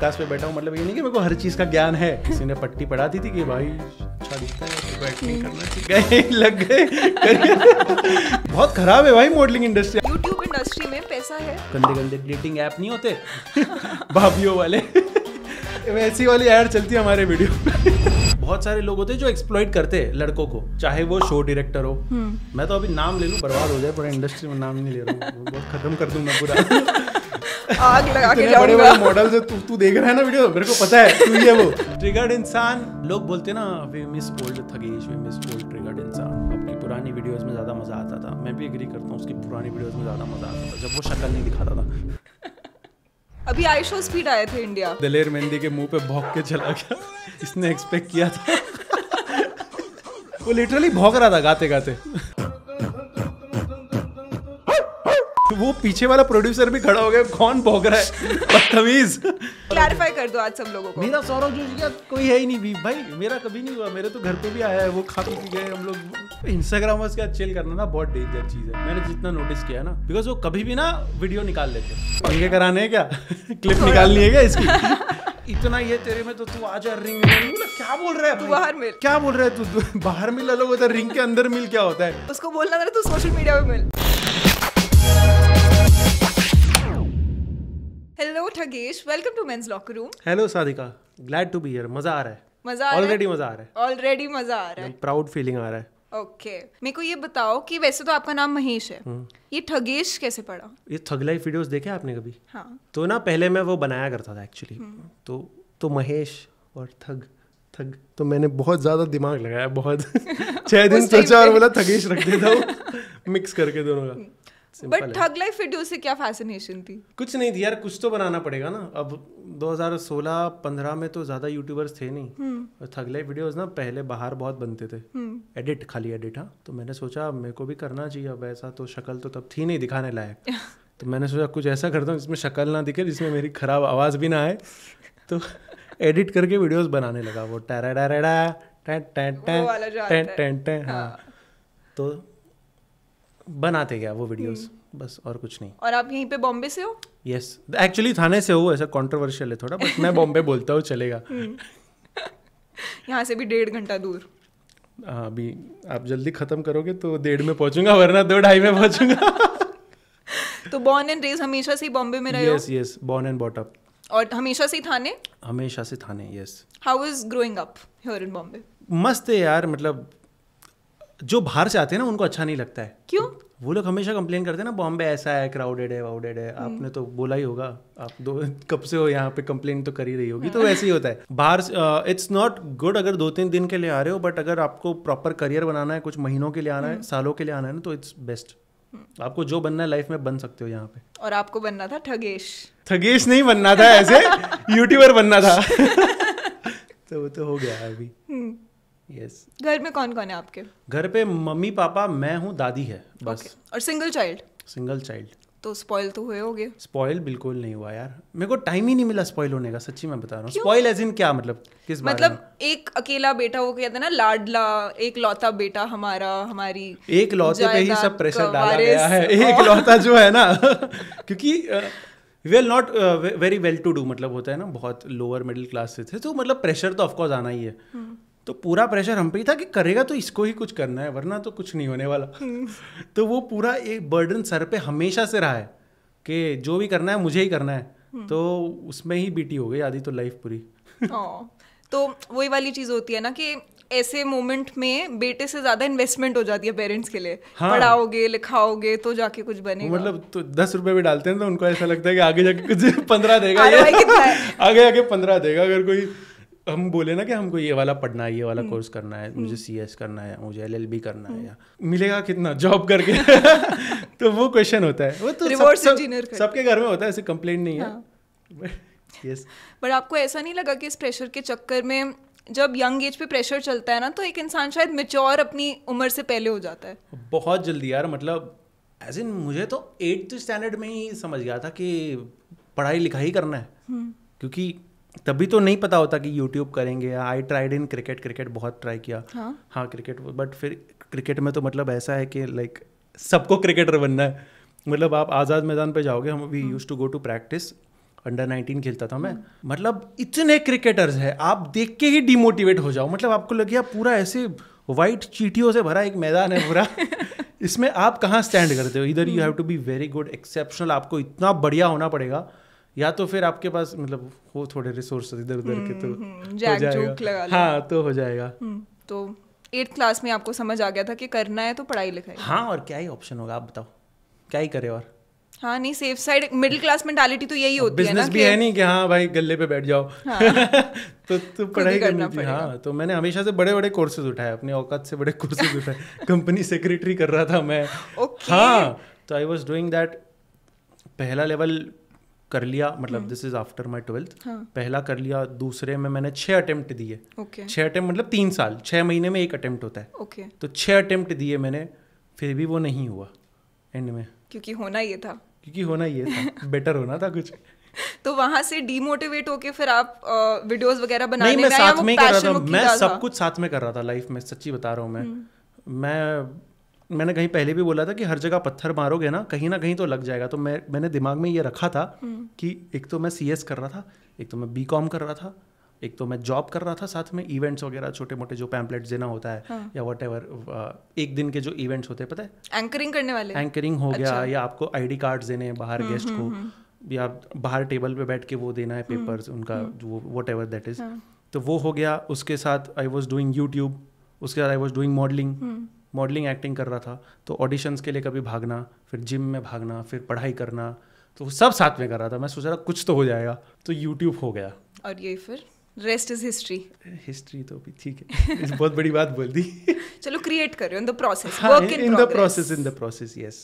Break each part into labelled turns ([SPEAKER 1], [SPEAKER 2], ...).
[SPEAKER 1] पचास पे बैठा हूँ मतलब ये नहीं कि मेरे को हर चीज़ का ज्ञान है किसी ने पट्टी पढ़ा दी थी थी कि भाई अच्छा दिखता है एक्टिंग तो करना चाहिए लग गए बहुत खराब है भाई मॉडलिंग इंडस्ट्री यूट्यूब
[SPEAKER 2] इंडस्ट्री में पैसा है
[SPEAKER 1] गंदे गंदे डेटिंग ऐप नहीं होते भाभीियों वाले ऐसी वाली एड चलती है हमारे वीडियो में बहुत सारे लोग होते हैं जो एक्सप्लॉइट करते हैं लड़कों को चाहे वो शो डायरेक्टर हो हम्म। मैं तो अभी नाम ले लूँ बर्बाद हो जाए पूरा इंडस्ट्री में नाम नहीं ले रहा हूँ खत्म कर दूंगा पूरा
[SPEAKER 2] आग लगा के बड़े बड़े मॉडल जो तू
[SPEAKER 1] तू देख रहा है ना वीडियो मेरे को पता है तू ही है वो ट्रिगर्ड इंसान लोग बोलते ना we miss old Thugesh we miss old triggered Insaan अपनी पुरानी वीडियोस में ज्यादा मजा आता था मैं भी एग्री करता हूँ उसकी पुरानी वीडियोस में ज्यादा मजा आता था जब वो शक्ल नहीं दिखाता था
[SPEAKER 2] अभी आयशो स्पीड आए थे इंडिया
[SPEAKER 1] दलेर मेहंदी के मुंह पे भौंक के चला गया इसने एक्सपेक्ट किया था वो लिटरली भौंक रहा था गाते गाते वो पीछे वाला प्रोड्यूसर भी खड़ा हो गया कौन भोग रहा है बदतमीज क्लैरिफाई
[SPEAKER 2] कर दो आज सब लोगों को मेरा सौरव जोशी का
[SPEAKER 1] कोई है ही नहीं भी भाई मेरा कभी नहीं हुआ मेरे तो घर पे भी आया है वो खा पी गए हम लोग इंस्टाग्राम उसके चिल करना ना बहुत डेंजर चीज है मैंने जितना नोटिस किया ना बिकॉज वो कभी भी ना वीडियो निकाल लेते पंखे कराने क्या क्लिप निकालनी है क्या इसकी इतना ये तेरे में तो तू आ जा रिंग में मतलब क्या बोल रहा है तू बाहर मिल क्या बोल रहा है तू बाहर मिल अलग होता है रिंग के अंदर मिल क्या होता है
[SPEAKER 2] उसको बोलना तू सोशल मीडिया पे मिल hello Thugesh welcome to men's locker room
[SPEAKER 1] hello Sadhika glad to be here मजा आ रहा है
[SPEAKER 2] मजा आ ऑलरेडी मजा आ रहा है ऑलरेडी मजा आ रहा है
[SPEAKER 1] प्राउड फीलिंग आ रहा है
[SPEAKER 2] ओके मेरे को ये बताओ कि वैसे तो आपका नाम महेश है हम्म। ये ठगेश कैसे पड़ा
[SPEAKER 1] ये थग लाइफ वीडियोस देखे आपने कभी हाँ तो ना पहले मैं वो बनाया करता था एक्चुअली हम्म। तो तो महेश और थग थग तो मैंने बहुत ज़्यादा दिमाग लगाया बहुत छः दिन सोचा और बोला थगेश रख देता हूँ मिक्स करके दोनों का hmm. But thug
[SPEAKER 2] life video से क्या फैसिनेशन थी
[SPEAKER 1] कुछ नहीं थी यार कुछ तो बनाना पड़ेगा ना अब 2016-15 में तो ज्यादा यूट्यूबर्स थे नहीं थग लाइफ वीडियोज ना पहले बाहर बहुत बनते थे एडिट हम्म। खाली एडिट हाँ तो मैंने सोचा मेरे को भी करना चाहिए अब ऐसा तो शक्ल तो तब थी नहीं दिखाने लायक तो मैंने सोचा कुछ ऐसा करता हूँ जिसमें शक्ल ना दिखे जिसमें मेरी खराब आवाज़ भी ना आए तो एडिट करके वीडियोस बनाने लगा वो टैरा टैरा टैं टैं टैं टैं टैं हाँ, हाँ। तो बनाते गया वो वीडियोस हम्म। बस और कुछ नहीं
[SPEAKER 2] और आप यहीं पे बॉम्बे से हो
[SPEAKER 1] यस एक्चुअली थाने से हो ऐसा कंट्रोवर्शियल है थोड़ा बट मैं बॉम्बे बोलता हूँ चलेगा
[SPEAKER 2] हम्म। यहाँ से भी डेढ़ घंटा दूर
[SPEAKER 1] अभी आप जल्दी ख़त्म करोगे तो डेढ़ में पहुंचूंगा वरना दो ढाई में पहुंचूंगा
[SPEAKER 2] तो बॉर्न एंड रेज हमेशा से बॉम्बे में रहे yes
[SPEAKER 1] yes born and brought up
[SPEAKER 2] और हमेशा से थाने
[SPEAKER 1] हमेशा से Thane yes
[SPEAKER 2] how is growing up here in Bombay
[SPEAKER 1] मस्त है यार मतलब जो बाहर से आते हैं ना उनको अच्छा नहीं लगता है क्यों वो लोग हमेशा कंप्लेन करते हैं ना बॉम्बे ऐसा है क्राउडेड है वाउडेड है हम्म। आपने तो बोला ही होगा आप दो कब से हो यहाँ पे कंप्लेन तो कर ही रही होगी तो हाँ। वैसे ही होता है बाहर इट्स नॉट गुड अगर दो तीन दिन के लिए आ रहे हो बट अगर आपको प्रॉपर करियर बनाना है कुछ महीनों के लिए आना है हम्म। सालों के लिए आना है ना तो इट्स हम्म। बेस्ट आपको जो बनना है लाइफ में बन सकते हो यहाँ पे
[SPEAKER 2] और आपको बनना था ठगेश
[SPEAKER 1] ठगेश नहीं बनना था ऐसे यूट्यूबर बनना था तो वो तो हो गया अभी यस
[SPEAKER 2] घर में कौन कौन है आपके
[SPEAKER 1] घर पे मम्मी पापा मैं हूँ दादी है बस okay.
[SPEAKER 2] और सिंगल चाइल्ड सिंगल चाइल्ड तो स्पॉइल तो हुए होगे
[SPEAKER 1] स्पॉइल बिल्कुल नहीं हुआ यार मेरे को टाइम ही नहीं मिला स्पॉइल होने का सच्ची मैं बता रहा हूँ स्पॉइल एज इन क्या मतलब किस मतलब
[SPEAKER 2] एक अकेला बेटा वो कहते ना लाडला एक लौता बेटा हमारा हमारी एक लौते पे ही सब प्रेशर डाला गया है एक
[SPEAKER 1] लौता जो है ना क्योंकि well not very well to do मतलब होता है ना बहुत लोअर मिडिल क्लास से थे तो मतलब प्रेशर तो ऑफकोर्स आना ही है हम्म। तो पूरा प्रेशर हम पे ही था कि करेगा तो इसको ही कुछ करना है वरना तो कुछ नहीं होने वाला हम्म। तो वो पूरा एक बर्डन सर पे हमेशा से रहा है कि जो भी करना है मुझे ही करना है हम्म। तो उसमें ही बीटी हो गई आधी तो लाइफ पूरी
[SPEAKER 2] हाँ। तो वही वाली चीज़ होती है ना कि ऐसे मोमेंट में बेटे से ज्यादा इन्वेस्टमेंट हो जाती है पेरेंट्स के लिए हाँ। पढ़ाओगे लिखाओगे तो जाके कुछ बनेगा
[SPEAKER 1] मतलब तो दस रुपए भी डालते हैं तो उनको ऐसा लगता है कि आगे जाके कुछ पंद्रह देगा
[SPEAKER 2] आगे
[SPEAKER 1] जाके पंद्रह देगा अगर कोई हम बोले ना कि हमको ये वाला पढ़ना है ये वाला हम्म। कोर्स करना है मुझे सी हम्म। एस करना है मुझे एल एल बी करना है हम्म। या मिलेगा कितना जॉब करके तो वो क्वेश्चन होता है वो तो सबके सब सबके घर में होता है ऐसे कंप्लेंट नहीं हाँ. है यस
[SPEAKER 2] बट आपको ऐसा नहीं लगा कि इस प्रेशर के चक्कर में जब यंग एज पे प्रेशर चलता है ना तो एक इंसान शायद मेच्योर अपनी उम्र से पहले हो जाता है
[SPEAKER 1] बहुत जल्दी यार मतलब एज इन मुझे तो एट्थ स्टैंडर्ड में ही समझ गया था कि पढ़ाई लिखाई करना है क्योंकि तभी तो नहीं पता होता कि यूट्यूब करेंगे I tried in cricket cricket बहुत ट्राई किया हाँ, हाँ क्रिकेट बट फिर क्रिकेट में तो मतलब ऐसा है कि लाइक सबको क्रिकेटर बनना है मतलब आप आज़ाद मैदान पे जाओगे हम we use to go to practice under nineteen खेलता था मैं हाँ। मतलब इतने क्रिकेटर्स हैं आप देख के ही डिमोटिवेट हो जाओ मतलब आपको लग गया पूरा ऐसे वाइट चीटियों से भरा एक मैदान है पूरा इसमें आप कहाँ स्टैंड करते हो इधर you have to be very good exceptional आपको इतना बढ़िया होना पड़ेगा या तो फिर आपके पास मतलब हो थोड़े रिसोर्स इधर उधर के तो हम्म, हम्म, हो जाएगा हाँ तो हो जाएगा
[SPEAKER 2] हम्म, तो एट्थ क्लास में आपको समझ आ गया था कि करना है तो पढ़ाई लिखाई हाँ
[SPEAKER 1] और क्या ही ऑप्शन होगा आप बताओ क्या ही करे और
[SPEAKER 2] हाँ नहीं safe side middle class mentality तो यही होती है ना भी है नहीं
[SPEAKER 1] कि हाँ भाई गले पे बैठ जाओ हाँ। तो तो पढ़ाई करना पड़ेगा हाँ तो मैंने हमेशा से बड़े बड़े कोर्सेज उठाए अपने औकात से बड़े कोर्सेज उठाए कंपनी सेक्रेटरी कर रहा था मैं हाँ तो आई वॉज डूइंग दैट पहला लेवल कर लिया मतलब this is after my twelfth पहला कर लिया दूसरे में मैंने छः अटेम्प्ट दिए okay. छः अटेम्प्ट मतलब तीन साल छः महीने में एक अटेम्प्ट होता है okay. तो छः अटेम्प्ट दिए मैंने फिर भी वो नहीं हुआ एंड में
[SPEAKER 2] क्योंकि होना ये था
[SPEAKER 1] क्योंकि होना ये था बेटर होना था कुछ
[SPEAKER 2] तो वहां से डीमोटिवेट होके फिर आप वीडियोस वगैरह बनाने नहीं, मैं साथ में कर रहा था मैं सब
[SPEAKER 1] कुछ साथ में कर रहा था लाइफ में सच्ची बता रहा हूँ मैं हम्म। मैं मैंने कहीं पहले भी बोला था कि हर जगह पत्थर मारोगे ना कहीं ना कहीं तो लग जाएगा तो मैं मैंने दिमाग में ये रखा था हम्म। कि एक तो मैं सी कर रहा था एक तो मैं बी कर रहा था एक तो मैं जॉब कर रहा था साथ में इवेंट्स वगैरह छोटे मोटे जो पैम्पलेट देना होता है हाँ. या वट एक दिन के जो इवेंट्स होते हैं पता
[SPEAKER 2] है एंकरिंग करने वाले
[SPEAKER 1] एंकरिंग हो अच्छा. गया या आपको आईडी कार्ड्स देने हैं बाहर गेस्ट हम्म, को हम्म, या बाहर टेबल पे बैठ के वो देना है पेपर्स उनका वो वट एवर दैट इज तो वो हो गया उसके साथ आई वॉज डूइंग यूट्यूब उसके बाद I was doing modelling modelling acting कर रहा था तो ऑडिशंस के लिए कभी भागना फिर जिम में भागना फिर पढ़ाई करना तो सब साथ में कर रहा था मैं सोच रहा कुछ तो हो जाएगा तो यूट्यूब हो गया
[SPEAKER 2] और ये फिर रेस्ट इज हिस्ट्री
[SPEAKER 1] हिस्ट्री तो भी ठीक है बहुत बड़ी बात बोल दी
[SPEAKER 2] चलो क्रिएट कर रहे हो in the process work in the process
[SPEAKER 1] in the process yes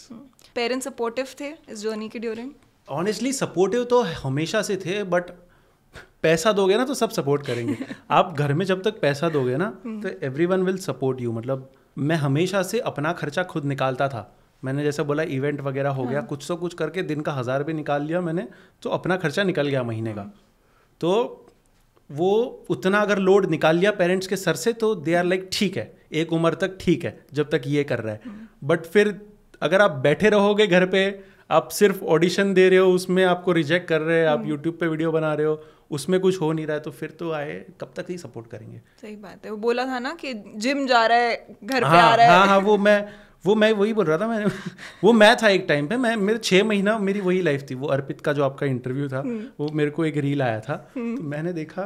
[SPEAKER 2] parents supportive थे इस जर्नी के ड्यूरिंग
[SPEAKER 1] ऑनेस्टली सपोर्टिव तो हमेशा से थे बट पैसा दोगे ना तो सब सपोर्ट करेंगे आप घर में जब तक पैसा दोगे ना hmm. तो एवरीवन विल सपोर्ट यू मतलब मैं हमेशा से अपना खर्चा खुद निकालता था मैंने जैसे बोला इवेंट वगैरह हो गया हाँ। कुछ सो तो कुछ करके दिन का हज़ार भी निकाल लिया मैंने तो अपना खर्चा निकल गया महीने का तो वो उतना अगर लोड निकाल लिया पेरेंट्स के सर से तो दे आर लाइक ठीक है एक उम्र तक ठीक है जब तक ये कर रहा है बट हाँ। फिर अगर आप बैठे रहोगे घर पे आप सिर्फ ऑडिशन दे रहे हो उसमें आपको रिजेक्ट कर रहे हैं आप यूट्यूब हाँ। पे वीडियो बना रहे हो उसमें कुछ हो नहीं रहा है तो फिर तो आए कब तक ही सपोर्ट करेंगे
[SPEAKER 2] सही बात है वो बोला था ना कि जिम जा रहा है घर हाँ, पे आ हाँ, रहा है हाँ हाँ
[SPEAKER 1] वो मैं वो मैं वही बोल रहा था मैंने वो मैं था एक टाइम पे मैं मेरे छः महीना मेरी वही लाइफ थी वो अर्पित का जो आपका इंटरव्यू था हम्म। वो मेरे को एक रील आया था हम्म। तो मैंने देखा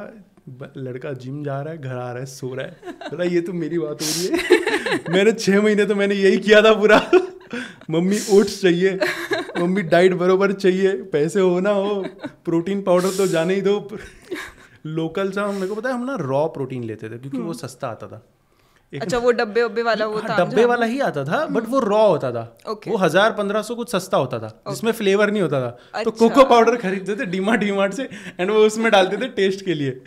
[SPEAKER 1] लड़का जिम जा रहा है घर आ रहा है सो रहा है बोला ये तो मेरी बात हो रही है मेरे छः महीने तो मैंने यही किया था पूरा मम्मी ओट्स चाहिए मम्मी डाइट बरोबर चाहिए पैसे हो ना हो प्रोटीन पाउडर तो जाने ही दो लोकल सा मेरे को पता है हम ना रॉ प्रोटीन लेते थे क्योंकि वो हम्म। सस्ता आता था अच्छा
[SPEAKER 2] वो डब्बे उब्बे वाला वो हाँ, था डब्बे वाला ही
[SPEAKER 1] आता था बट हम्म। वो रॉ होता था okay. वो हजार पंद्रह सौ कुछ सस्ता होता था okay. जिसमें फ्लेवर नहीं होता था तो अच्छा। तो कोको पाउडर खरीदते थे डीमा डीमार्ट से एंड वो उसमें डालते थे टेस्ट के लिए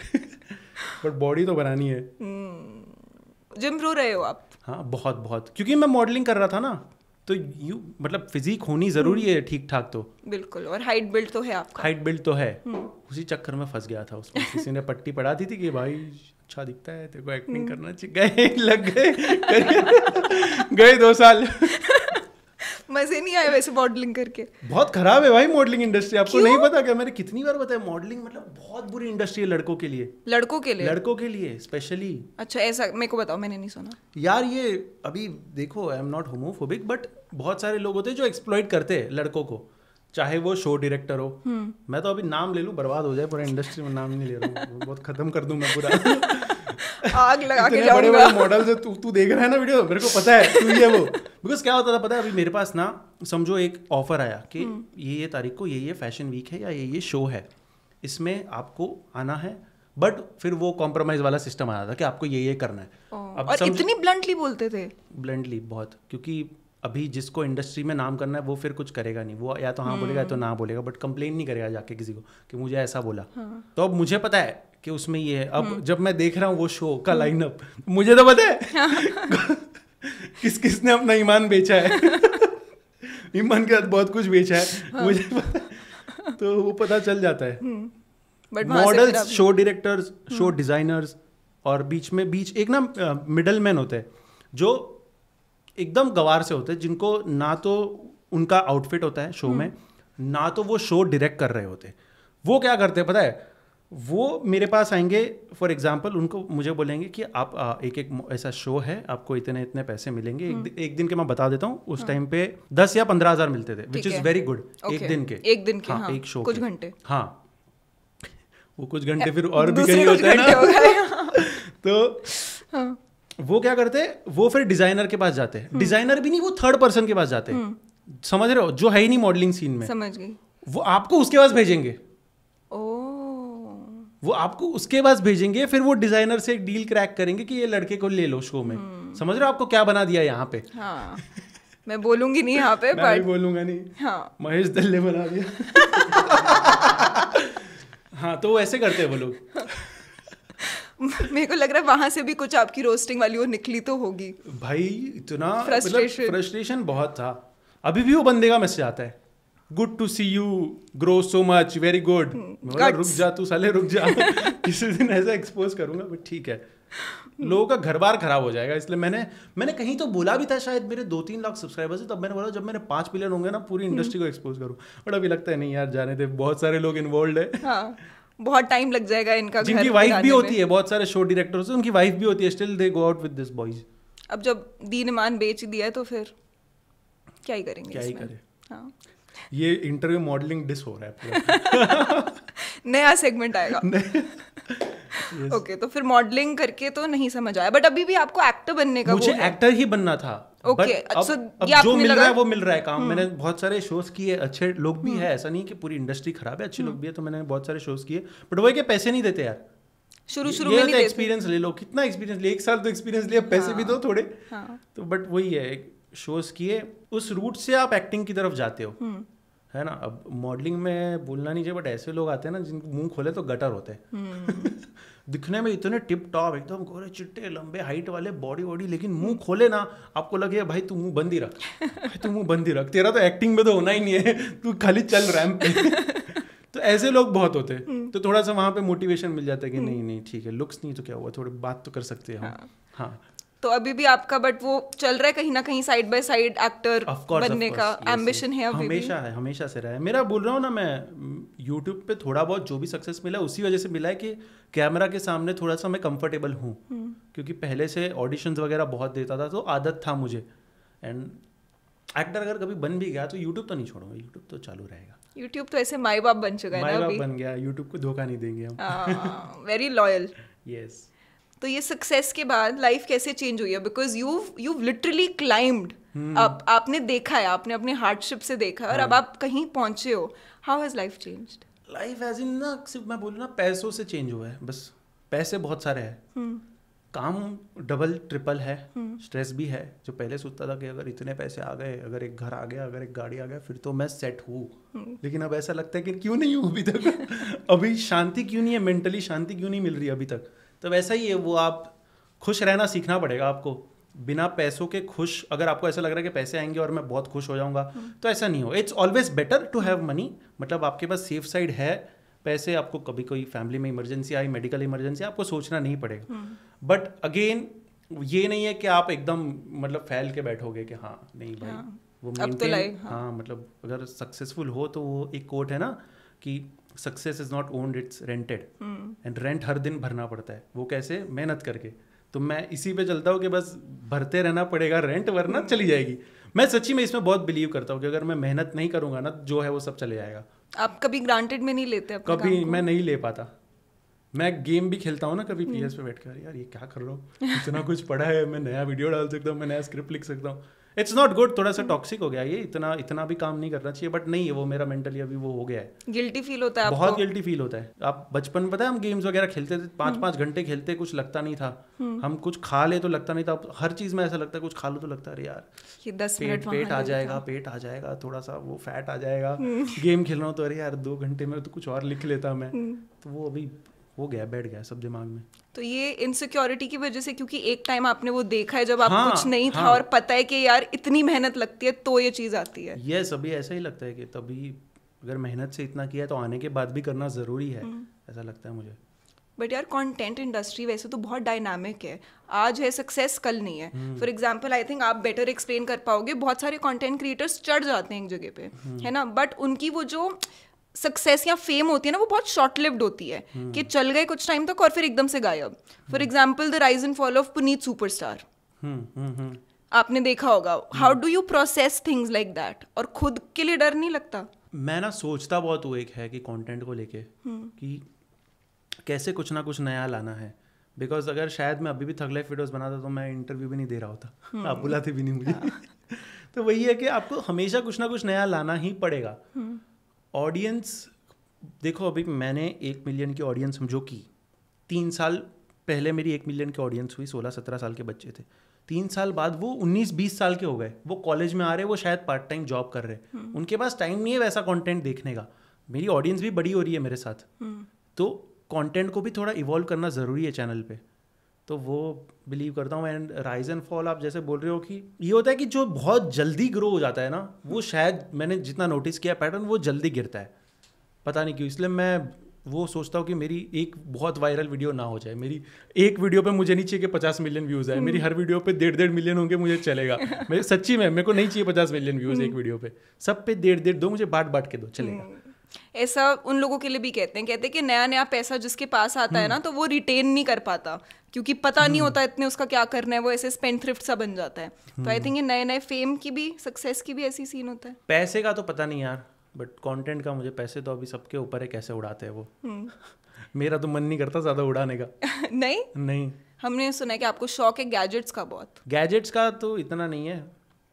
[SPEAKER 1] बट बॉडी तो बनानी है
[SPEAKER 2] हम्म। जिम रो रहे हो आप
[SPEAKER 1] हाँ बहुत बहुत क्योंकि मैं मॉडलिंग कर रहा था ना तो यू मतलब फिजिक होनी ज़रूरी है हम्म। ठीक ठाक तो
[SPEAKER 2] बिल्कुल और हाइट बिल्ड तो है आपका हाइट बिल्ड तो है हम्म।
[SPEAKER 1] उसी चक्कर में फंस गया था उसमें किसी ने पट्टी पढ़ा दी थी कि भाई अच्छा दिखता है तेरे को एक्टिंग हम्म। करना चाहिए गए लग गए गए दो साल
[SPEAKER 2] मजे नहीं आए वैसे मॉडलिंग करके
[SPEAKER 1] बहुत खराब है भाई मॉडलिंग इंडस्ट्री आपको क्यों? नहीं पता
[SPEAKER 2] क्या मैंने कितनी बार बताया मॉडलिंग मतलब बहुत बुरी
[SPEAKER 1] इंडस्ट्री है लड़कों के लिए
[SPEAKER 2] लड़कों के लिए लड़कों
[SPEAKER 1] के लिए स्पेशली
[SPEAKER 2] अच्छा ऐसा मेरे को बताओ मैंने नहीं सुना
[SPEAKER 1] यार ये अभी देखो I am not homophobic but बहुत सारे लोग होते हैं जो एक्सप्लॉइट करते हैं लड़कों को चाहे वो शो डायरेक्टर हो हम्म। मैं तो अभी नाम ले लूँ बर्बाद हो जाए पूरा इंडस्ट्री में नाम नहीं ले रहा हूँ बहुत खत्म कर दूँ मैं पूरा
[SPEAKER 2] आग लगा के बड़े बड़े मॉडल जो
[SPEAKER 1] तू तू देख रहा है ना वीडियो मेरे को पता है तू ये वो बिकॉज क्या होता था पता है अभी मेरे पास ना समझो एक ऑफर आया कि हम्म। ये ये तारीख को ये ये फैशन वीक है या ये ये शो है इसमें आपको आना है बट फिर वो कॉम्प्रोमाइज वाला सिस्टम आया था कि आपको ये ये करना है
[SPEAKER 2] अब और इतनी ब्लंटली बोलते थे
[SPEAKER 1] ब्लंटली बहुत क्योंकि अभी जिसको इंडस्ट्री में नाम करना है वो फिर कुछ करेगा नहीं वो या तो हाँ बोलेगा या तो हम्म। ना बोलेगा बट कंप्लेन नहीं करेगा जाके किसी को कि मुझे ऐसा बोला हाँ। तो अब मुझे पता है कि उसमें ये है अब हम्म। जब मैं देख रहा हूँ वो शो का लाइनअप मुझे तो पता है किस किसने अपना ईमान बेचा है ईमान के साथ बहुत कुछ बेचा है हाँ। मुझे
[SPEAKER 2] पता
[SPEAKER 1] तो वो पता चल जाता है
[SPEAKER 2] models show
[SPEAKER 1] directors show designers और बीच में बीच एक ना मिडल मैन होते हैं जो एकदम गवार से होते हैं जिनको ना तो उनका आउटफिट होता है शो हम्म। में ना तो वो शो डायरेक्ट कर रहे होते वो क्या करते हैं पता है वो मेरे पास आएंगे फॉर एग्जाम्पल उनको मुझे बोलेंगे कि आप आ, एक एक ऐसा शो है आपको इतने इतने पैसे मिलेंगे एक, हम्म। एक दिन के मैं बता देता हूँ उस टाइम हाँ। पे दस या पंद्रह हजार मिलते थे विच इज वेरी गुड एक दिन के एक दिन के हाँ, हाँ, एक शो कुछ घंटे हाँ वो कुछ घंटे फिर और भी कहीं होते हैं
[SPEAKER 2] ना तो हाँ।
[SPEAKER 1] वो क्या करते वो फिर डिजाइनर के पास जाते हैं हम्म। डिजाइनर भी नहीं वो थर्ड पर्सन के पास जाते हैं हम्म। समझ रहे हो जो है ही नहीं मॉडलिंग सीन में समझ गई वो आपको उसके पास भेजेंगे ओ वो आपको उसके पास भेजेंगे फिर वो डिजाइनर से डील क्रैक करेंगे कि ये लड़के को ले लो शो में हम्म। समझ रहे हो आपको क्या बना दिया यहाँ पे
[SPEAKER 2] हाँ। मैं बोलूंगी नहीं यहाँ पे मैं but... बोलूंगा नहीं हाँ.
[SPEAKER 1] महेश ने बना दिया हाँ तो ऐसे करते हैं वो लोग
[SPEAKER 2] मेरे को लग रहा है वहां से भी कुछ आपकी रोस्टिंग वाली वो निकली तो होगी
[SPEAKER 1] भाई इतना फ्रस्ट्रेशन मतलब बहुत था अभी भी वो बंदे का मैसेज आता है good to see you grow so much very good रुक जा तू साले रुक जा किसी दिन ऐसा एक्सपोज करूंगा बट ठीक है hmm. लोगों का घर बार खराब हो जाएगा इसलिए मैंने मैंने कहीं तो बोला भी था शायद मेरे दो तीन लाख सब्सक्राइबर्स है तब मैंने बोला जब मेरे पांच मिलियन होंगे ना पूरी इंडस्ट्री hmm. को एक्सपोज करूँ बट अभी लगता है नहीं यार जाने दे बहुत सारे लोग इन्वॉल्व है
[SPEAKER 2] हाँ, बहुत टाइम लग जाएगा इनका जिनकी वाइफ भी होती है
[SPEAKER 1] बहुत सारे शो डायरेक्टर्स उनकी वाइफ भी होती है still they go out with this boys
[SPEAKER 2] अब जब दीन मान बेच दिया है तो फिर क्या ही करेंगे क्या ही करें हाँ
[SPEAKER 1] ये इंटरव्यू मॉडलिंग डिस हो रहा है
[SPEAKER 2] नया सेगमेंट आएगा ओके
[SPEAKER 1] yes.
[SPEAKER 2] okay, तो फिर मॉडलिंग करके तो नहीं समझ आया बट अभी भी आपको एक्टर बनने का मुझे
[SPEAKER 1] एक्टर ही बनना था ओके okay, जो मिल रहा है वो मिल रहा है काम हम्म। मैंने बहुत सारे शोज किए अच्छे लोग भी है हम्म। ऐसा नहीं कि पूरी इंडस्ट्री खराब है अच्छे हम्म। लोग भी है तो मैंने बहुत सारे शोज किए बट वो क्या पैसे नहीं देते यार
[SPEAKER 2] शुरू शुरू में एक्सपीरियंस
[SPEAKER 1] तो ले लो कितना एक्सपीरियंस ले एक साल तो एक्सपीरियंस लिया पैसे भी दो हाँ। थोड़े हाँ। तो बट वही है शोज किए उस रूट से आप एक्टिंग की तरफ जाते हो है ना अब मॉडलिंग में बोलना नहीं चाहिए बट ऐसे लोग आते हैं ना जिनके मुंह खोले तो गटर होते हैं हम्म। दिखने में इतने टिप टॉप एकदम गोरे चिट्टे लंबे हाइट वाले बॉडी वॉडी लेकिन मुंह खोले ना आपको लगे भाई तू मुंह बंद ही रख भाई तू मुंह बंद ही रख तेरा तो एक्टिंग में तो होना ही नहीं है तू खाली चल रैम पे तो ऐसे लोग बहुत होते हैं हम्म। तो थोड़ा सा वहाँ पे मोटिवेशन मिल जाता है कि हम्म। नहीं नहीं ठीक है लुक्स नहीं तो क्या हुआ थोड़ी बात तो कर सकते हैं हम हाँ, हाँ।
[SPEAKER 2] तो अभी भी आपका बट वो चल रहा है कहीं ना कहीं साइड बाई साइड एक्टर बनने का एम्बिशन है अभी हमेशा
[SPEAKER 1] है हमेशा से रहा है मेरा बोल रहा हूँ ना मैं यूट्यूब पे थोड़ा बहुत जो भी सक्सेस मिला है उसी वजह से मिला है कि कैमरा के सामने थोड़ा सा मैं कंफर्टेबल हूँ हम्म। क्योंकि पहले से ऑडिशंस वगैरह बहुत देता था तो आदत था मुझे एंड एक्टर अगर कभी बन भी गया तो यूट्यूब तो नहीं छोड़ूंगा यूट्यूब तो चालू रहेगा
[SPEAKER 2] यूट्यूब तो ऐसे माई बाप बन चुका है माई बाप बन
[SPEAKER 1] गया यूट्यूब को धोखा नहीं देंगे हम
[SPEAKER 2] वेरी लॉयल यस तो ये सक्सेस के बाद लाइफ कैसे चेंज हुई है because you you literally climbed आप आपने देखा है आपने अपने हार्डशिप से देखा है और अब hmm. आप कहीं पहुंचे हो how has life change
[SPEAKER 1] life as in ना सिर्फ मैं बोलूँ ना पैसों से चेंज हुआ है बस पैसे बहुत सारे हैं hmm. काम डबल ट्रिपल है स्ट्रेस hmm. भी है जो पहले सोचता था कि अगर इतने पैसे आ गए अगर एक घर आ गया अगर एक गाड़ी आ गया फिर तो मैं सेट हूँ लेकिन अब ऐसा लगता है कि क्यों नहीं हूँ अभी तक अभी शांति क्यों नहीं है मेंटली शांति क्यों नहीं मिल रही अभी तक तो वैसा ही है वो आप खुश रहना सीखना पड़ेगा आपको बिना पैसों के खुश अगर आपको ऐसा लग रहा है कि पैसे आएंगे और मैं बहुत खुश हो जाऊंगा हम्म। तो ऐसा नहीं हो it's always better to have money मतलब आपके पास सेफ साइड है पैसे आपको कभी कोई फैमिली में इमरजेंसी आई मेडिकल इमरजेंसी आपको सोचना नहीं पड़ेगा बट हम्म। अगेन ये नहीं है कि आप एकदम मतलब फैल के बैठोगे कि हाँ नहीं भाई हाँ, वो तो maintain, तो हाँ. हाँ मतलब अगर सक्सेसफुल हो तो वो एक कोट है ना कि success is not owned it's rented and rent हर दिन भरना पड़ता है वो कैसे मेहनत करके तो मैं इसी पे चलता हूँ कि बस भरते रहना पड़ेगा रेंट वरना चली जाएगी मैं सच्ची में इसमें बहुत बिलीव करता हूँ कि अगर मैं मेहनत नहीं करूँगा ना जो है वो सब चले जाएगा
[SPEAKER 2] आप कभी ग्रांटेड में नहीं लेते अपने कभी काम को? मैं
[SPEAKER 1] नहीं ले पाता मैं गेम भी खेलता हूँ ना कभी पी hmm. पे बैठ कर यार ये क्या कर रहा हूँ इतना कुछ पढ़ा है मैं नया वीडियो डाल सकता हूँ मैं नया स्क्रिप्ट लिख सकता हूँ इट्स नॉट गुड थोड़ा सा टॉक्सिक हो गया ये इतना इतना भी काम नहीं करना चाहिए बट नहीं है वो मेरा मेंटली अभी वो हो गया
[SPEAKER 2] है गिल्टी फील होता है बहुत
[SPEAKER 1] गिल्टी फील होता है आप बचपन पता है हम गेम्स वगैरह खेलते थे पाँच हम्म। पाँच घंटे खेलते कुछ लगता नहीं था हम्म। हम कुछ खा ले तो लगता नहीं था हर चीज में ऐसा लगता है कुछ खा लो तो लगता है यार
[SPEAKER 2] पेट पेट आ जाएगा
[SPEAKER 1] पेट आ जाएगा थोड़ा सा वो फैट आ जाएगा गेम हम्म। खेल रहा हूँ तो अरे यार दो घंटे में तो कुछ और लिख लेता मैं तो वो अभी हो गया बैठ गया सब दिमाग में
[SPEAKER 2] तो ये इनसिक्योरिटी की वजह से क्योंकि एक टाइम आपने वो देखा है जब आप हाँ, कुछ नहीं था हाँ, और पता है कि यार इतनी मेहनत लगती है तो ये चीज़ आती है
[SPEAKER 1] यस yes, अभी ऐसा ही लगता है कि तभी अगर मेहनत से इतना किया तो आने के बाद भी करना ज़रूरी है हम्म। ऐसा लगता है मुझे
[SPEAKER 2] बट यार कंटेंट इंडस्ट्री वैसे तो बहुत डायनामिक है आज है सक्सेस कल नहीं है फॉर एग्जाम्पल आई थिंक आप बेटर एक्सप्लेन कर पाओगे बहुत सारे कंटेंट क्रिएटर्स चढ़ जाते हैं एक जगह पे hmm. है ना बट उनकी वो जो सक्सेस या फेम होती है ना वो बहुत शॉर्ट लिव्ड होती है hmm. कि चल गए कुछ टाइम तक और फिर एकदम से गायब for example the rise and fall of Puneet super star आपने देखा होगा how do you process things like that और खुद के लिए डर नहीं लगता
[SPEAKER 1] मैं ना सोचता बहुत वो एक है कि कंटेंट को लेके हम्म। कि कैसे कुछ ना कुछ नया लाना है बिकॉज अगर शायद मैं अभी भी थक लाइफ वीडियोस बनाता तो मैं इंटरव्यू भी नहीं दे रहा होता हम्म। आप बुलाते भी नहीं मुझे हाँ। तो वही है कि आपको हमेशा कुछ ना कुछ नया लाना ही पड़ेगा ऑडियंस देखो अभी मैंने एक मिलियन की ऑडियंस समझो की तीन साल पहले मेरी एक मिलियन की ऑडियंस हुई सोलह सत्रह साल के बच्चे थे तीन साल बाद वो उन्नीस बीस साल के हो गए वो कॉलेज में आ रहे वो शायद पार्ट टाइम जॉब कर रहे हैं हम्म। उनके पास टाइम नहीं है वैसा कॉन्टेंट देखने का मेरी ऑडियंस भी बड़ी हो रही है मेरे साथ हम्म। तो कंटेंट को भी थोड़ा इवॉल्व करना ज़रूरी है चैनल पे तो वो बिलीव करता हूँ एंड राइज एंड फॉल आप जैसे बोल रहे हो कि ये होता है कि जो बहुत जल्दी ग्रो हो जाता है ना वो शायद मैंने जितना नोटिस किया पैटर्न वो जल्दी गिरता है पता नहीं क्यों इसलिए मैं वो सोचता हूँ कि मेरी एक बहुत वायरल वीडियो ना हो जाए मेरी एक वीडियो पे मुझे नहीं चाहिए कि पचास मिलियन व्यूज़ आए मेरी हम्म। हर वीडियो पे डेढ़ डेढ़ मिलियन होंगे मुझे चलेगा मेरे सच्ची में मेरे को नहीं चाहिए पचास मिलियन व्यूज़ एक वीडियो हम्म। पे सब पे डेढ़ डेढ़ दो मुझे बांट बांट के दो चलेगा
[SPEAKER 2] हम्म। ऐसा उन लोगों के लिए भी कहते हैं कहते हैं कि नया नया पैसा जिसके पास आता है ना तो वो रिटेन नहीं कर पाता क्योंकि पता नहीं हम्म। होता इतने उसका क्या करना है वो ऐसे स्पेंड थ्रिफ्ट सा बन जाता है तो आई थिंक हम्म। ये नए नए फेम की भी सक्सेस की भी ऐसी सीन होता है
[SPEAKER 1] पैसे का तो पता नहीं यार बट कंटेंट का मुझे पैसे तो अभी सबके ऊपर है कैसे उड़ाते हैं वो
[SPEAKER 2] हम्म।
[SPEAKER 1] मेरा तो मन नहीं करता ज़्यादा उड़ाने का
[SPEAKER 2] नहीं नहीं हमने सुना है कि आपको शौक है गैजेट्स का बहुत
[SPEAKER 1] गैजेट्स का तो इतना नहीं है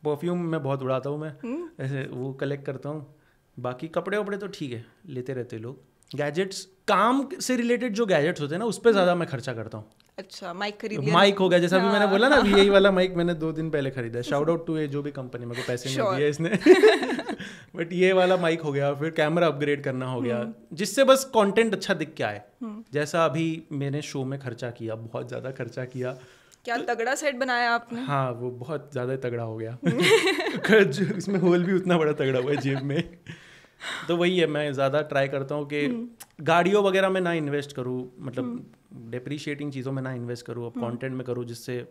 [SPEAKER 1] परफ्यूम मैं बहुत उड़ाता हूँ मैं ऐसे वो कलेक्ट करता हूँ बाकी कपड़े वपड़े तो ठीक है लेते रहते लोग गैजेट्स काम से रिलेटेड जो गैजेट्स होते हैं ना उस पर ज़्यादा मैं खर्चा करता हूँ
[SPEAKER 2] अच्छा माइक खरीद माइक हो गया जैसा भी मैंने हाँ। बोला ना यही वाला
[SPEAKER 1] माइक मैंने दो दिन पहले खरीदा शाउट आउट टू ये जो भी कंपनी मेरे को पैसे नहीं दिए इसने बट ये वाला माइक हो गया फिर कैमरा अपग्रेड करना हो गया हम्म। जिससे बस कंटेंट अच्छा दिख के आए हम्म। जैसा अभी मैंने शो में खर्चा किया बहुत ज़्यादा खर्चा किया
[SPEAKER 2] क्या तगड़ा सेट बनाया आपने
[SPEAKER 1] हाँ वो बहुत ज़्यादा तगड़ा हो गया उसमें होल भी उतना बड़ा तगड़ा हुआ है जेब में तो वही है मैं ज़्यादा ट्राई करता हूँ कि हम्म। गाड़ियों वगैरह में ना इन्वेस्ट करूँ मतलब डिप्रीशिएटिंग चीज़ों में ना इन्वेस्ट करूँ अब कॉन्टेंट हम्म। में करूँ जिससे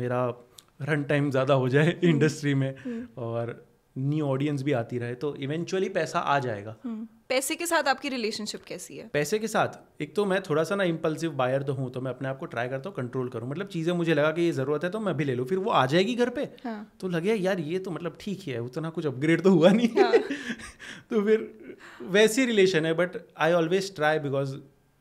[SPEAKER 1] मेरा रन टाइम ज़्यादा हो जाए इंडस्ट्री हम्म। में हम्म। और न्यू ऑडियंस भी आती रहे तो इवेंचुअली पैसा आ जाएगा
[SPEAKER 2] पैसे के साथ आपकी रिलेशनशिप कैसी है
[SPEAKER 1] पैसे के साथ एक तो मैं थोड़ा सा ना इम्पल्सिव बायर तो हूँ तो मैं अपने आप को ट्राई करता हूँ कंट्रोल करूँ मतलब चीज़ें मुझे लगा कि ये ज़रूरत है तो मैं भी ले लूँ फिर वो आ जाएगी घर पे हाँ. तो लगे यार ये तो मतलब ठीक है उतना कुछ अपग्रेड तो हुआ नहीं हाँ. तो फिर वैसी रिलेशन है but I always try because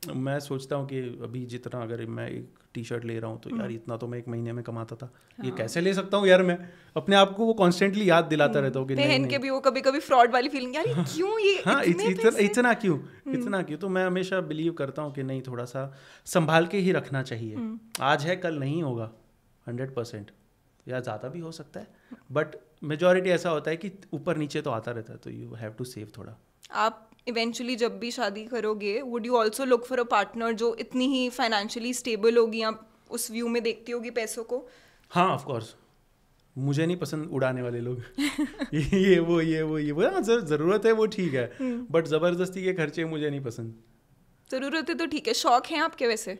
[SPEAKER 1] मैं सोचता हूँ कि अभी जितना अगर मैं एक टी शर्ट ले रहा हूँ तो हम्म। यार इतना तो मैं एक महीने में कमाता था हाँ। ये कैसे ले सकता हूँ यार मैं अपने आप को वो कॉन्स्टेंटली याद दिलाता हम्म। रहता हूँ कि के
[SPEAKER 2] भी वो कभी कभी फ्रॉड वाली फीलिंग यार हाँ, क्यों ये हाँ इतने इत, इतना इतना
[SPEAKER 1] क्यों हम्म। इतना क्यों तो मैं हमेशा बिलीव करता हूँ कि नहीं थोड़ा सा संभाल के ही रखना चाहिए आज है कल नहीं होगा हंड्रेड परसेंट या ज़्यादा भी हो सकता है बट मेजोरिटी ऐसा होता है कि ऊपर नीचे तो आता रहता है तो यू हैव टू सेव थोड़ा
[SPEAKER 2] आप इवेंचुअली जब भी शादी करोगे would you also look for a partner जो इतनी ही फाइनेंशियली स्टेबल होगी आप उस व्यू में देखती होगी पैसों को
[SPEAKER 1] हाँ ऑफकोर्स मुझे नहीं पसंद उड़ाने वाले लोग ये, वो ये वो ये वो हाँ ज़रूरत है वो ठीक है बट हम्म। ज़बरदस्ती के खर्चे मुझे नहीं पसंद
[SPEAKER 2] ज़रूरत है तो ठीक है शौक है आपके वैसे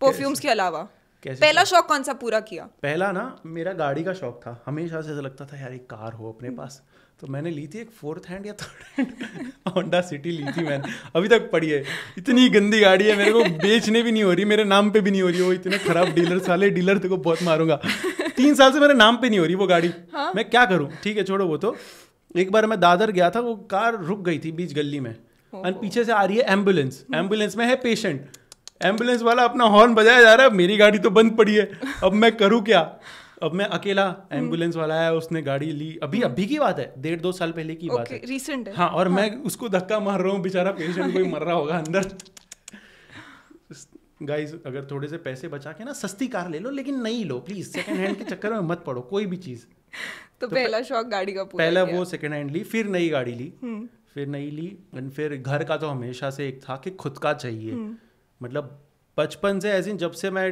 [SPEAKER 2] परफ्यूम्स के अलावा कैसे पहला शौक कौन सा पूरा किया
[SPEAKER 1] पहला ना मेरा गाड़ी का शौक था हमेशा से ऐसा लगता था यार एक कार हो अपने हम्म। पास तो मैंने ली थी एक फोर्थ हैंड या थर्ड हैंड होंडा सिटी ली थी मैंने अभी तक पड़ी है इतनी गंदी गाड़ी है मेरे को बेचने भी नहीं हो रही मेरे नाम पे भी नहीं हो रही वो इतने खराब डीलर साले डीलर तेरे को बहुत मारूंगा तीन साल से मेरे नाम पे नहीं हो रही वो गाड़ी हा? मैं क्या करूँ ठीक है छोड़ो वो तो एक बार मैं दादर गया था वो कार रुक गई थी बीच गली में और पीछे से आ रही है एम्बुलेंस एम्बुलेंस में है पेशेंट एम्बुलेंस वाला अपना हॉर्न बजाया जा रहा है मेरी गाड़ी तो बंद पड़ी है अब मैं करूँ क्या अब मैं अकेला एम्बुलेंस हम्म। वाला है उसने गाड़ी ली अभी हम्म। अभी की बात है डेढ़ दो साल पहले की बात है
[SPEAKER 2] रिसेंट है हाँ और हाँ।
[SPEAKER 1] मैं उसको धक्का मार रहा हूँ बेचारा पेशेंट कोई मर रहा होगा अंदर गाइस अगर थोड़े से पैसे बचा के ना सस्ती कार ले लो लेकिन नहीं लो प्लीज सेकंड हैंड के चक्कर में मत पड़ो कोई भी चीज
[SPEAKER 2] तो, तो पहला शौक गाड़ी का पूरा पहला वो
[SPEAKER 1] सेकंड हैंड ली फिर नई गाड़ी ली हम्म। फिर नई ली फिर घर का तो हमेशा से एक था कि खुद का चाहिए मतलब बचपन से ऐसी जब से मैं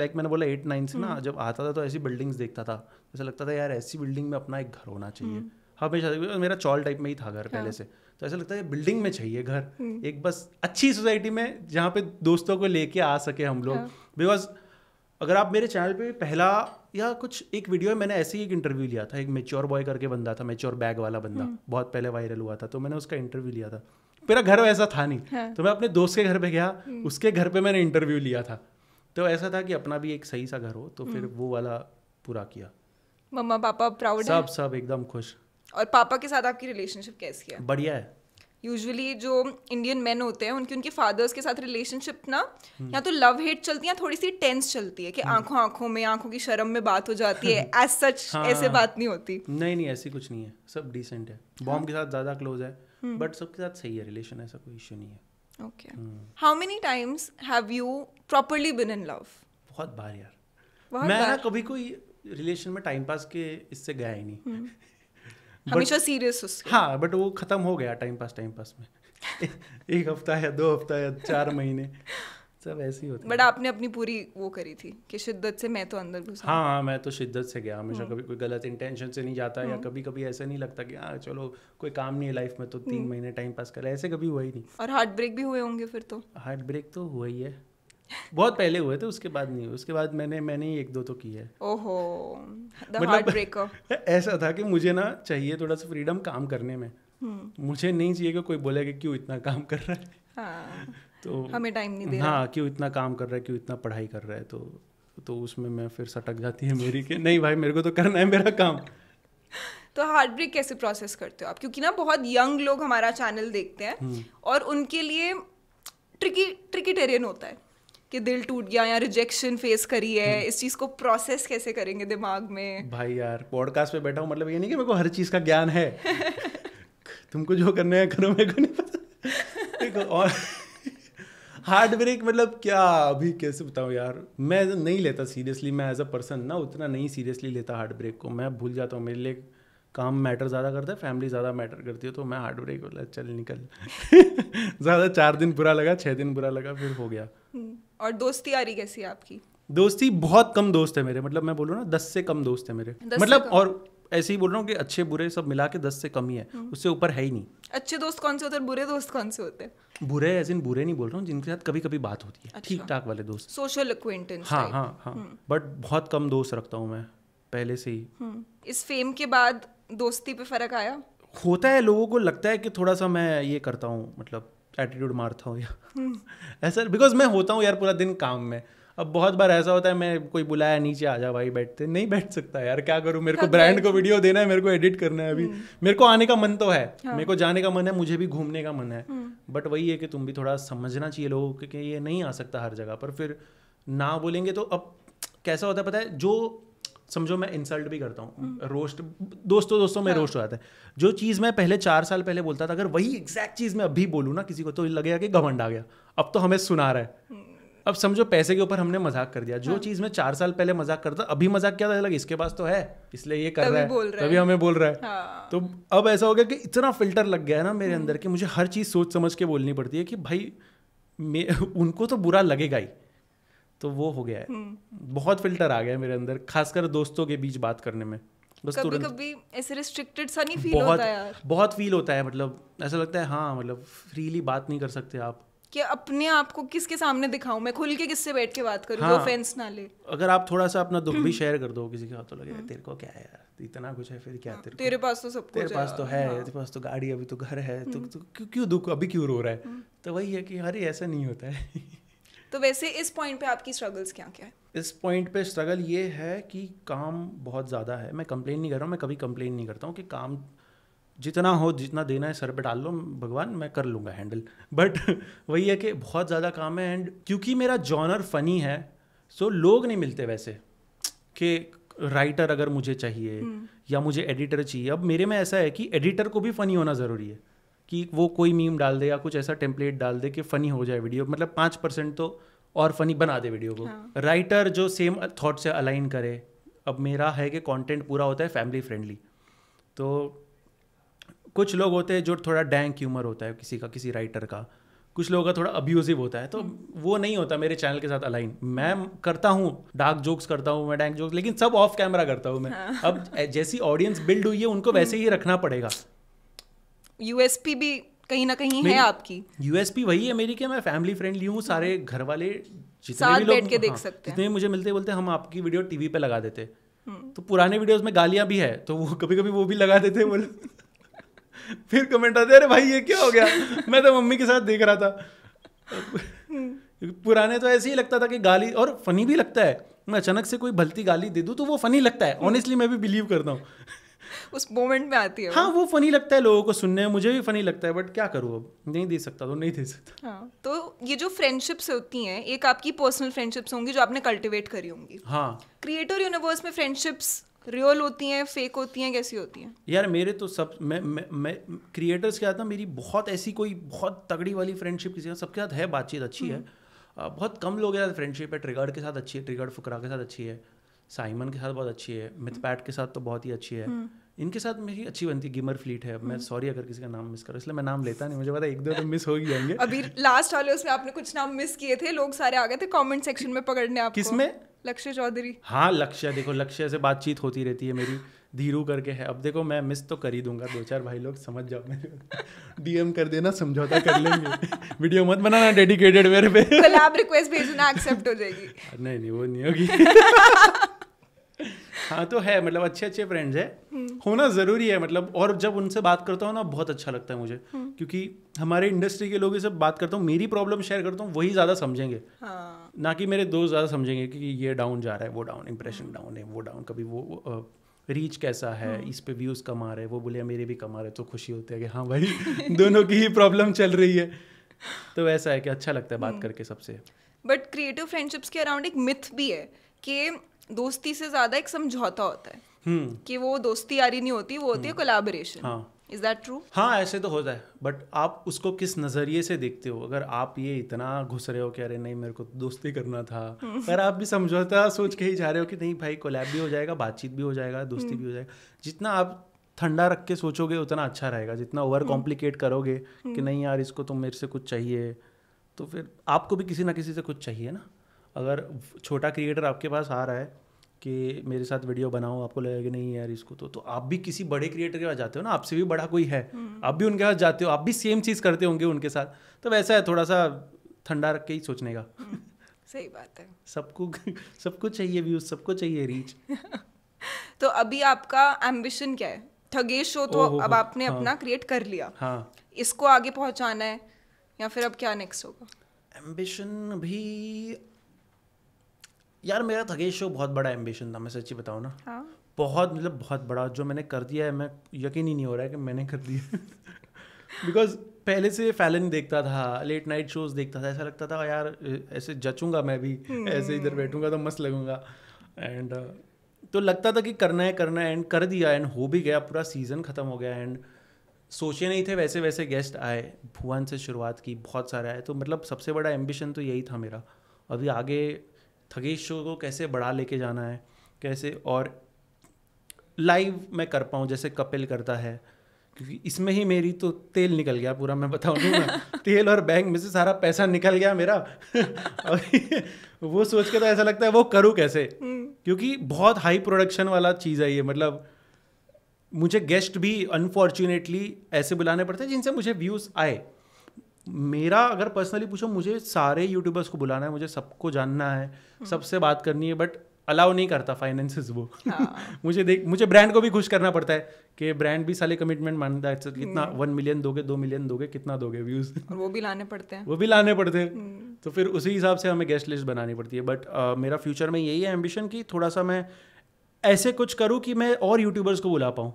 [SPEAKER 1] लाइक मैंने बोला एट नाइन से ना हम्म। जब आता था तो ऐसी बिल्डिंग्स देखता था ऐसा लगता था यार ऐसी बिल्डिंग में अपना एक घर होना चाहिए हम्म। हमेशा मेरा चौल टाइप में ही था घर हाँ। पहले से तो ऐसा लगता है बिल्डिंग में चाहिए घर हम्म। एक बस अच्छी सोसाइटी में जहाँ पे दोस्तों को लेके आ सके हम लोग बिकॉज हाँ। अगर आप मेरे चैनल पे पहला या कुछ एक वीडियो है मैंने ऐसे ही एक इंटरव्यू लिया था एक मेच्योर बॉय करके बंदा था मेच्योर बैग वाला बंदा बहुत पहले वायरल हुआ था तो मैंने उसका इंटरव्यू लिया था मेरा घर वैसा था नहीं हाँ. तो मैं अपने दोस्त के घर पे गया हम्म। उसके घर पे मैंने इंटरव्यू लिया था तो ऐसा था कि अपना भी एक सही सा घर हो तो फिर हम्म। वो वाला पूरा किया
[SPEAKER 2] मम्मा पापा प्राउड सब
[SPEAKER 1] सब एकदम खुश
[SPEAKER 2] और पापा के साथ आपकी रिलेशनशिप कैसी है बढ़िया है यूजली जो इंडियन मैन होते हैं उनकी उनके फादर्स के साथ रिलेशनशिप ना हम्म। या तो लव हेट चलती है या थोड़ी सी टेंस चलती है कि हम्म। आंखों आंखों में आंखों की शर्म में बात हो जाती है एज सच
[SPEAKER 1] हाँ। ऐसे बात नहीं होती नहीं नहीं ऐसी कुछ नहीं है सब डिसेंट है बॉम हाँ। के साथ ज़्यादा क्लोज है बट हम्म। सबके साथ सही है रिलेशन ऐसा कोई इश्यू नहीं है okay
[SPEAKER 2] how many times have you properly been in love
[SPEAKER 1] बहुत बार यार मैं ना कभी कोई रिलेशन में टाइम पास के इससे गया ही
[SPEAKER 2] नहीं हमेशा सीरियस उसके हाँ
[SPEAKER 1] बट वो खत्म हो गया टाइम पास टाइम पास में एक हफ्ता या दो हफ्ता या चार महीने सब ऐसे ही होता बट
[SPEAKER 2] आपने अपनी पूरी वो करी थी कि शिद्दत से मैं तो अंदर घुसा हाँ हाँ
[SPEAKER 1] मैं तो शिद्दत से गया हमेशा हम्म। कभी कोई गलत इंटेंशन से नहीं जाता या हम्म। कभी कभी ऐसा नहीं लगता कि हाँ चलो कोई काम नहीं है लाइफ में तो तीन हम्म। महीने टाइम पास कर ऐसे कभी हुआ ही नहीं
[SPEAKER 2] और हार्ट ब्रेक भी हुए होंगे फिर तो
[SPEAKER 1] हार्ट ब्रेक तो हुआ ही है बहुत पहले हुए थे उसके बाद नहीं उसके बाद मैंने मैंने एक दो तो किए
[SPEAKER 2] ओहो मतलब
[SPEAKER 1] ऐसा था कि मुझे ना चाहिए थोड़ा सा फ्रीडम काम करने में हम्म। मुझे नहीं चाहिए कि कोई बोले कि क्यों इतना काम कर रहा है हाँ, तो हमें टाइम नहीं दे रहा हाँ क्यों इतना काम कर रहा है क्यों इतना पढ़ाई कर रहा है तो तो उसमें मैं फिर सटक जाती है मेरी कि नहीं भाई मेरे को तो करना है मेरा काम
[SPEAKER 2] तो हार्ट ब्रेक कैसे प्रोसेस करते हो आप क्योंकि ना बहुत यंग लोग हमारा चैनल देखते हैं हम्म। और उनके लिए ट्रिकी ट्रिकी टेरियन होता है कि दिल टूट गया या रिजेक्शन फेस करी है हम्म। इस चीज को प्रोसेस कैसे करेंगे दिमाग में
[SPEAKER 1] भाई यार पॉडकास्ट पे बैठा हूँ मतलब ये नहीं कि मेरे को हर चीज का ज्ञान है तुमको जो करने है करो मेरे को नहीं पता हार्ड हार्ट ब्रेक मतलब क्या अभी कैसे बताऊँ यार मैं नहीं लेता सीरियसली मैं एज अ पर्सन ना उतना नहीं सीरियसली लेता हार्ट ब्रेक को मैं भूल जाता हूँ मेरे लिए काम मैटर ज़्यादा करता है फैमिली ज़्यादा मैटर करती है तो मैं हार्ट ब्रेक बोला चल निकल ज़्यादा चार दिन बुरा लगा छः दिन बुरा लगा फिर हो गया हम्म।
[SPEAKER 2] और दोस्ती आ रही कैसी है आपकी
[SPEAKER 1] दोस्ती बहुत कम दोस्त है मेरे मतलब मैं बोलूँ ना दस से कम दोस्त है मेरे मतलब और ऐसे ही बोल रहा हूँ कि अच्छे बुरे सब मिला के दस से कम ही है हम्म। उससे ऊपर है ही नहीं
[SPEAKER 2] अच्छे दोस्त कौन से होते हैं बुरे दोस्त कौन से होते हैं
[SPEAKER 1] बुरे एज इन बुरे नहीं बोल रहा हूँ जिनके साथ कभी कभी बात होती है अच्छा। ठीक ठाक वाले दोस्त
[SPEAKER 2] सोशल हाँ, हाँ हाँ हाँ हम्म।
[SPEAKER 1] बट बहुत कम दोस्त रखता हूँ मैं पहले से ही
[SPEAKER 2] हम्म। इस फेम के बाद दोस्ती पे फर्क आया
[SPEAKER 1] होता है लोगों को लगता है कि थोड़ा सा मैं ये करता हूँ मतलब एटीट्यूड मारता हूँ या ऐसा बिकॉज मैं होता हूँ यार पूरा दिन काम में अब बहुत बार ऐसा होता है मैं कोई बुलाया नीचे आ जा भाई बैठते नहीं बैठ सकता यार क्या करूँ मेरे को ब्रांड को वीडियो देना है मेरे को एडिट करना है अभी हम्म। मेरे को आने का मन तो है हाँ। मेरे को जाने का मन है मुझे भी घूमने का मन है बट हम्म। वही है कि तुम भी थोड़ा समझना चाहिए लोगों को कि ये नहीं आ सकता हर जगह पर फिर ना बोलेंगे तो अब कैसा होता है पता है जो समझो मैं इंसल्ट भी करता हूँ हम्म। रोस्ट दोस्तों दोस्तों में हाँ। रोस्ट हो जाता है जो चीज़ मैं पहले चार साल पहले बोलता था अगर वही एग्जैक्ट चीज़ मैं अभी बोलूँ ना किसी को तो लगेगा कि घमंड आ गया अब तो हमें सुना रहा है हम्म। अब समझो पैसे के ऊपर हमने मजाक कर दिया जो हाँ। चीज़ में चार साल पहले मजाक करता अभी मजाक क्या था लगा इसके पास तो है इसलिए ये कर रहा है तभी हमें बोल रहा है हाँ। तो अब ऐसा हो गया कि इतना फिल्टर लग गया है ना मेरे हम्म। अंदर कि मुझे हर चीज़ सोच समझ के बोलनी पड़ती है कि भाई उनको तो बुरा लगेगा ही तो वो हो गया है हम्म। बहुत फिल्टर आ गया है मेरे अंदर खासकर दोस्तों के बीच बात करने में बस कभी कभी
[SPEAKER 2] ऐसे रिस्ट्रिक्टेड सा नहीं फील बहुत, होता है यार
[SPEAKER 1] बहुत फील होता है मतलब ऐसा लगता है हाँ मतलब फ्रीली बात नहीं कर सकते आप
[SPEAKER 2] कि अपने आप को किसके सामने दिखाऊं मैं खुल के किससे बैठ के बात करूं हाँ, ऑफेंस ना ले
[SPEAKER 1] अगर आप थोड़ा सा अपना दुख भी शेयर हम्म। कर दो किसी के साथ तो लगे हम्म। तेरे को क्या है यार इतना कुछ है फिर क्या हाँ, तेरे तेरे पास तो सब तेरे पास तो है हाँ। तेरे पास तो गाड़ी अभी तो घर है तो, तो क्यों दुख अभी क्यों रो रहा है तो वही है कि अरे ऐसा नहीं होता है
[SPEAKER 2] तो वैसे इस पॉइंट पे आपकी स्ट्रगल्स क्या क्या है
[SPEAKER 1] इस पॉइंट पे स्ट्रगल ये है कि काम बहुत ज़्यादा है मैं कंप्लेन नहीं कर रहा हूँ मैं कभी कंप्लेन नहीं करता हूँ कि काम जितना हो जितना देना है सर पे डाल लो भगवान मैं कर लूँगा हैंडल बट वही है कि बहुत ज़्यादा काम है एंड क्योंकि मेरा जॉनर फ़नी है सो लोग नहीं मिलते वैसे कि राइटर अगर मुझे चाहिए हम्म। या मुझे एडिटर चाहिए अब मेरे में ऐसा है कि एडिटर को भी फ़नी होना ज़रूरी है कि वो कोई मीम डाल दे या कुछ ऐसा टेम्पलेट डाल दे कि फ़नी हो जाए वीडियो मतलब पाँच परसेंट तो और फ़नी बना दे वीडियो को राइटर हाँ. जो सेम थाट से अलाइन करे अब मेरा है कि कंटेंट पूरा होता है फैमिली फ्रेंडली तो कुछ लोग होते हैं जो थोड़ा डैंक ह्यूमर होता है किसी का किसी राइटर का कुछ लोगों का थोड़ा अब्यूजिव होता है तो हाँ। वो नहीं होता मेरे चैनल के साथ अलाइन मैं करता हूँ डार्क जोक्स करता हूँ मैं डैंक जोक्स लेकिन सब ऑफ कैमरा करता हूँ मैं हाँ. अब जैसी ऑडियंस बिल्ड हुई है उनको वैसे ही रखना पड़ेगा
[SPEAKER 2] यूएसपी भी कहीं ना कहीं है आपकी
[SPEAKER 1] यूएसपी वही है मेरी कि मैं फैमिली फ्रेंडली हूँ सारे हाँ। घर वाले जितने भी लोग के देख हाँ, सकते जितने मुझे मिलते बोलते हम आपकी वीडियो टीवी पे लगा देते हम्म। तो पुराने वीडियोस में गालियां भी है तो वो कभी कभी वो भी लगा देते बोले फिर कमेंट आते अरे भाई ये क्या हो गया मैं तो मम्मी के साथ देख रहा था
[SPEAKER 2] हम्म।
[SPEAKER 1] पुराने तो ऐसे ही लगता था कि गाली और फनी भी लगता है मैं अचानक से कोई भलती गाली दे दूँ तो वो फनी लगता है ऑनेस्टली हम्म। मैं भी बिलीव करता हूँ
[SPEAKER 2] उस मोमेंट में आती है हाँ वो
[SPEAKER 1] फनी लगता है लोगों को सुनने में मुझे भी फनी लगता है बट क्या करूँ अब नहीं दे सकता तो नहीं दे
[SPEAKER 2] सकता हाँ तो ये जो फ्रेंडशिप्स होती हैं एक आपकी पर्सनल फ्रेंडशिप्स होंगी जो आपने कल्टिवेट करी होंगी हाँ क्रिएटर यूनिवर्स में फ्रेंडशिप्स रियल होती हैं फेक होती हैं कैसी होती हैं
[SPEAKER 1] यार मेरे तो सब मैं मैं, क्रिएटर्स के साथ ना मेरी बहुत ऐसी कोई बहुत तगड़ी वाली फ्रेंडशिप किसी साथ सबके साथ है बातचीत अच्छी है हम्म। बहुत कम लोग के फ्रेंडशिप है ट्रिगर्ड के साथ अच्छी है ट्रिगर्ड फुकरा के साथ अच्छी है साइमन के साथ बहुत अच्छी है मिथपैट हम्म। के साथ तो बहुत ही अच्छी है हम्म। इनके साथ मेरी अच्छी बनती है गिमर फ्लीट है मैं सॉरी हम्म। अगर किसी का नाम मिस करो इसलिए मैं नाम लेता नहीं मुझे पता एक दो तो मिस हो ही जाएंगे अभी
[SPEAKER 2] लास्ट वाले उसमें आपने कुछ नाम मिस किए थे लोग सारे आ गए थे कमेंट सेक्शन में पकड़ने आप किसमें लक्ष्य चौधरी
[SPEAKER 1] हाँ लक्ष्य देखो लक्ष्य से बातचीत होती रहती है मेरी धीरू करके है अब देखो मैं मिस तो कर ही दूंगा दो चार भाई लोग समझ जाओ मेरे डीएम कर देना समझौता कर लेंगे वीडियो मत बनाना डेडिकेटेड मेरे पे
[SPEAKER 2] कल आप रिक्वेस्ट भेजना एक्सेप्ट हो जाएगी
[SPEAKER 1] नहीं नहीं वो नहीं होगी हाँ तो है मतलब अच्छे अच्छे फ्रेंड्स है होना ज़रूरी है मतलब और जब उनसे बात करता हूँ ना बहुत अच्छा लगता है मुझे हम्म। क्योंकि हमारे इंडस्ट्री के लोग से बात करता हूँ मेरी प्रॉब्लम शेयर करता हूँ वही ज़्यादा समझेंगे हाँ। ना कि मेरे दोस्त ज़्यादा समझेंगे कि ये डाउन जा रहा है वो डाउन इंप्रेशन डाउन है वो डाउन कभी वो रीच कैसा है hmm. इस पे व्यूज़ कम आ रहे हैं वो बोले मेरे भी कम आ रहे तो खुशी होती है कि हाँ भाई दोनों की ही प्रॉब्लम चल रही है तो ऐसा है कि अच्छा लगता है बात हम्म। करके सबसे
[SPEAKER 2] बट क्रिएटिव फ्रेंडशिप्स के अराउंड एक मिथ भी है कि दोस्ती से ज्यादा एक समझौता होता है hmm. कि वो दोस्ती यारी नहीं होती वो होती hmm. है कोलाबोरेशन इज दैट ट्रू
[SPEAKER 1] हाँ ऐसे तो होता है बट आप उसको किस नज़रिए से देखते हो अगर आप ये इतना घुस रहे हो कि अरे नहीं मेरे को दोस्ती करना था हम्म। पर आप भी समझौता सोच के ही जा रहे हो कि नहीं भाई कोलैब भी हो जाएगा बातचीत भी हो जाएगा दोस्ती भी हो हम्म। जाएगा जितना आप ठंडा रख के सोचोगे उतना अच्छा रहेगा जितना ओवर कॉम्प्लिकेट करोगे कि नहीं यार इसको तो मेरे से कुछ चाहिए तो फिर आपको भी किसी ना किसी से कुछ चाहिए ना अगर छोटा क्रिएटर आपके पास आ रहा है कि मेरे साथ वीडियो बनाओ आपको लगेगा कि नहीं यार इसको तो तो आप भी किसी बड़े क्रिएटर के पास जाते हो ना आपसे भी बड़ा कोई है हम्म। आप भी उनके पास जाते हो आप भी सेम चीज़ करते होंगे उनके साथ तो वैसा है थोड़ा सा ठंडा रख के ही सोचने का हम्म, सही बात है सबको सबको चाहिए व्यूज सबको चाहिए रीच
[SPEAKER 2] तो अभी आपका एम्बिशन क्या है ठगेश शो तो अब आपने हाँ, अपना क्रिएट कर लिया हाँ इसको आगे पहुंचाना है या फिर अब क्या नेक्स्ट होगा
[SPEAKER 1] एम्बिशन भी यार मेरा थकेश शो बहुत बड़ा एम्बिशन था मैं सच्ची बताऊँ ना हाँ? बहुत मतलब बहुत बड़ा जो मैंने कर दिया है मैं यकीन ही नहीं हो रहा है कि मैंने कर दिया बिकॉज पहले से फैलन देखता था लेट नाइट शोज देखता था ऐसा लगता था यार ऐसे जचूंगा मैं भी ऐसे इधर हम्म। बैठूंगा तो मस्त लगूंगा एंड uh, तो लगता था कि करना है करना है एंड कर दिया एंड हो भी गया पूरा सीज़न ख़त्म हो गया एंड सोचे नहीं थे वैसे वैसे गेस्ट आए भुवन से शुरुआत की बहुत सारे आए तो मतलब सबसे बड़ा एम्बिशन तो यही था मेरा अभी आगे थगेश शो को कैसे बढ़ा लेके जाना है कैसे और लाइव मैं कर पाऊँ जैसे कपिल करता है क्योंकि इसमें ही मेरी तो तेल निकल गया पूरा मैं बताऊँ तो तेल और बैंक में से सारा पैसा निकल गया मेरा और वो सोच के तो ऐसा लगता है वो करूँ कैसे हम्म। क्योंकि बहुत हाई प्रोडक्शन वाला चीज़ है ये मतलब मुझे गेस्ट भी अनफॉर्चुनेटली ऐसे बुलाने पड़ते हैं जिनसे मुझे व्यूज़ आए मेरा अगर पर्सनली पूछो मुझे सारे यूट्यूबर्स को बुलाना है मुझे सबको जानना है हम्म। सबसे बात करनी है बट अलाउ नहीं करता फाइनेंस वो हाँ। मुझे देख मुझे ब्रांड को भी खुश करना पड़ता है कि ब्रांड भी साले कमिटमेंट मानता है कितना वन हम्म। मिलियन दोगे दो मिलियन दोगे कितना दोगे व्यूज
[SPEAKER 2] वो भी लाने पड़ते हैं वो
[SPEAKER 1] भी लाने पड़ते हैं हम्म। तो फिर उसी हिसाब से हमें गेस्ट लिस्ट बनानी पड़ती है बट uh, मेरा फ्यूचर में यही है एम्बिशन कि थोड़ा सा मैं ऐसे कुछ करूँ कि मैं और यूट्यूबर्स को बुला पाऊँ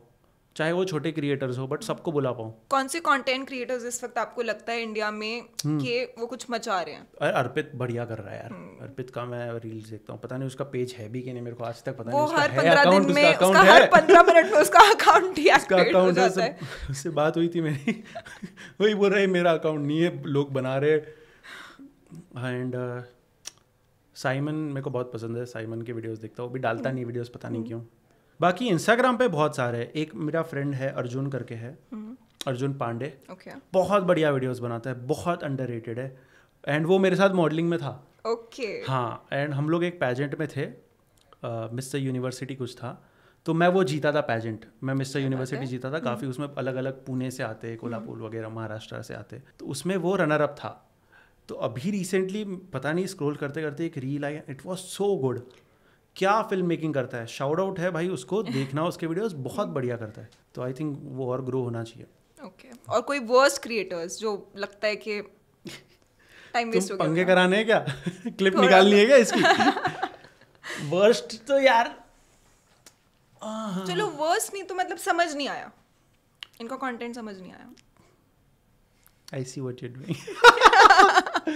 [SPEAKER 1] चाहे वो छोटे क्रिएटर्स हो बट हम्म। सबको बुला पाऊँ
[SPEAKER 2] कौन से कंटेंट क्रिएटर्स इस वक्त आपको लगता है इंडिया में हम्म। कि वो कुछ मचा रहे हैं
[SPEAKER 1] अरे अर्पित बढ़िया कर रहा है यार हम्म। अर्पित का मैं रील्स देखता हूँ पता नहीं उसका पेज है भी कि नहीं मेरे को आज तक पता वो नहीं हर पंद्रह मिनट में उसका अकाउंट अकाउंट है उससे बात हुई थी मेरी वही बोल रहे मेरा अकाउंट नहीं है लोग बना रहे एंड साइमन uh, मेरे को बहुत पसंद है साइमन के वीडियोस देखता हूँ अभी डालता नहीं वीडियोस पता नहीं क्यों बाकी इंस्टाग्राम पे बहुत सारे हैं एक मेरा फ्रेंड है अर्जुन करके है हम्म। अर्जुन पांडे okay. बहुत बढ़िया वीडियोस बनाता है बहुत अंडर है एंड वो मेरे साथ मॉडलिंग में था
[SPEAKER 2] ओके okay.
[SPEAKER 1] हाँ एंड हम लोग एक पैजेंट में थे मिस्टर यूनिवर्सिटी कुछ था तो मैं वो जीता था पैजेंट मैं मिस्टर यूनिवर्सिटी जीता था हम्म। काफ़ी उसमें अलग अलग पुणे से आते हम्म। कोल्हापुर वगैरह महाराष्ट्र से आते तो उसमें वो रनर अप था तो अभी रिसेंटली पता नहीं स्क्रॉल करते करते एक रील आई इट वॉज सो गुड क्या फिल्म मेकिंग करता है शाउट आउट है भाई उसको देखना उसके वीडियोस बहुत बढ़िया करता है तो आई थिंक वो और ग्रो होना चाहिए
[SPEAKER 2] ओके okay. और कोई वर्स्ट क्रिएटर्स जो लगता है कि टाइम वेस्ट हो गया पंगे कराने है
[SPEAKER 1] क्या क्लिप निकाल लिए क्या
[SPEAKER 2] इसकी वर्स्ट तो यार चलो वर्स्ट नहीं तो मतलब समझ नहीं आया इनका कंटेंट समझ नहीं आया
[SPEAKER 1] I see what you doing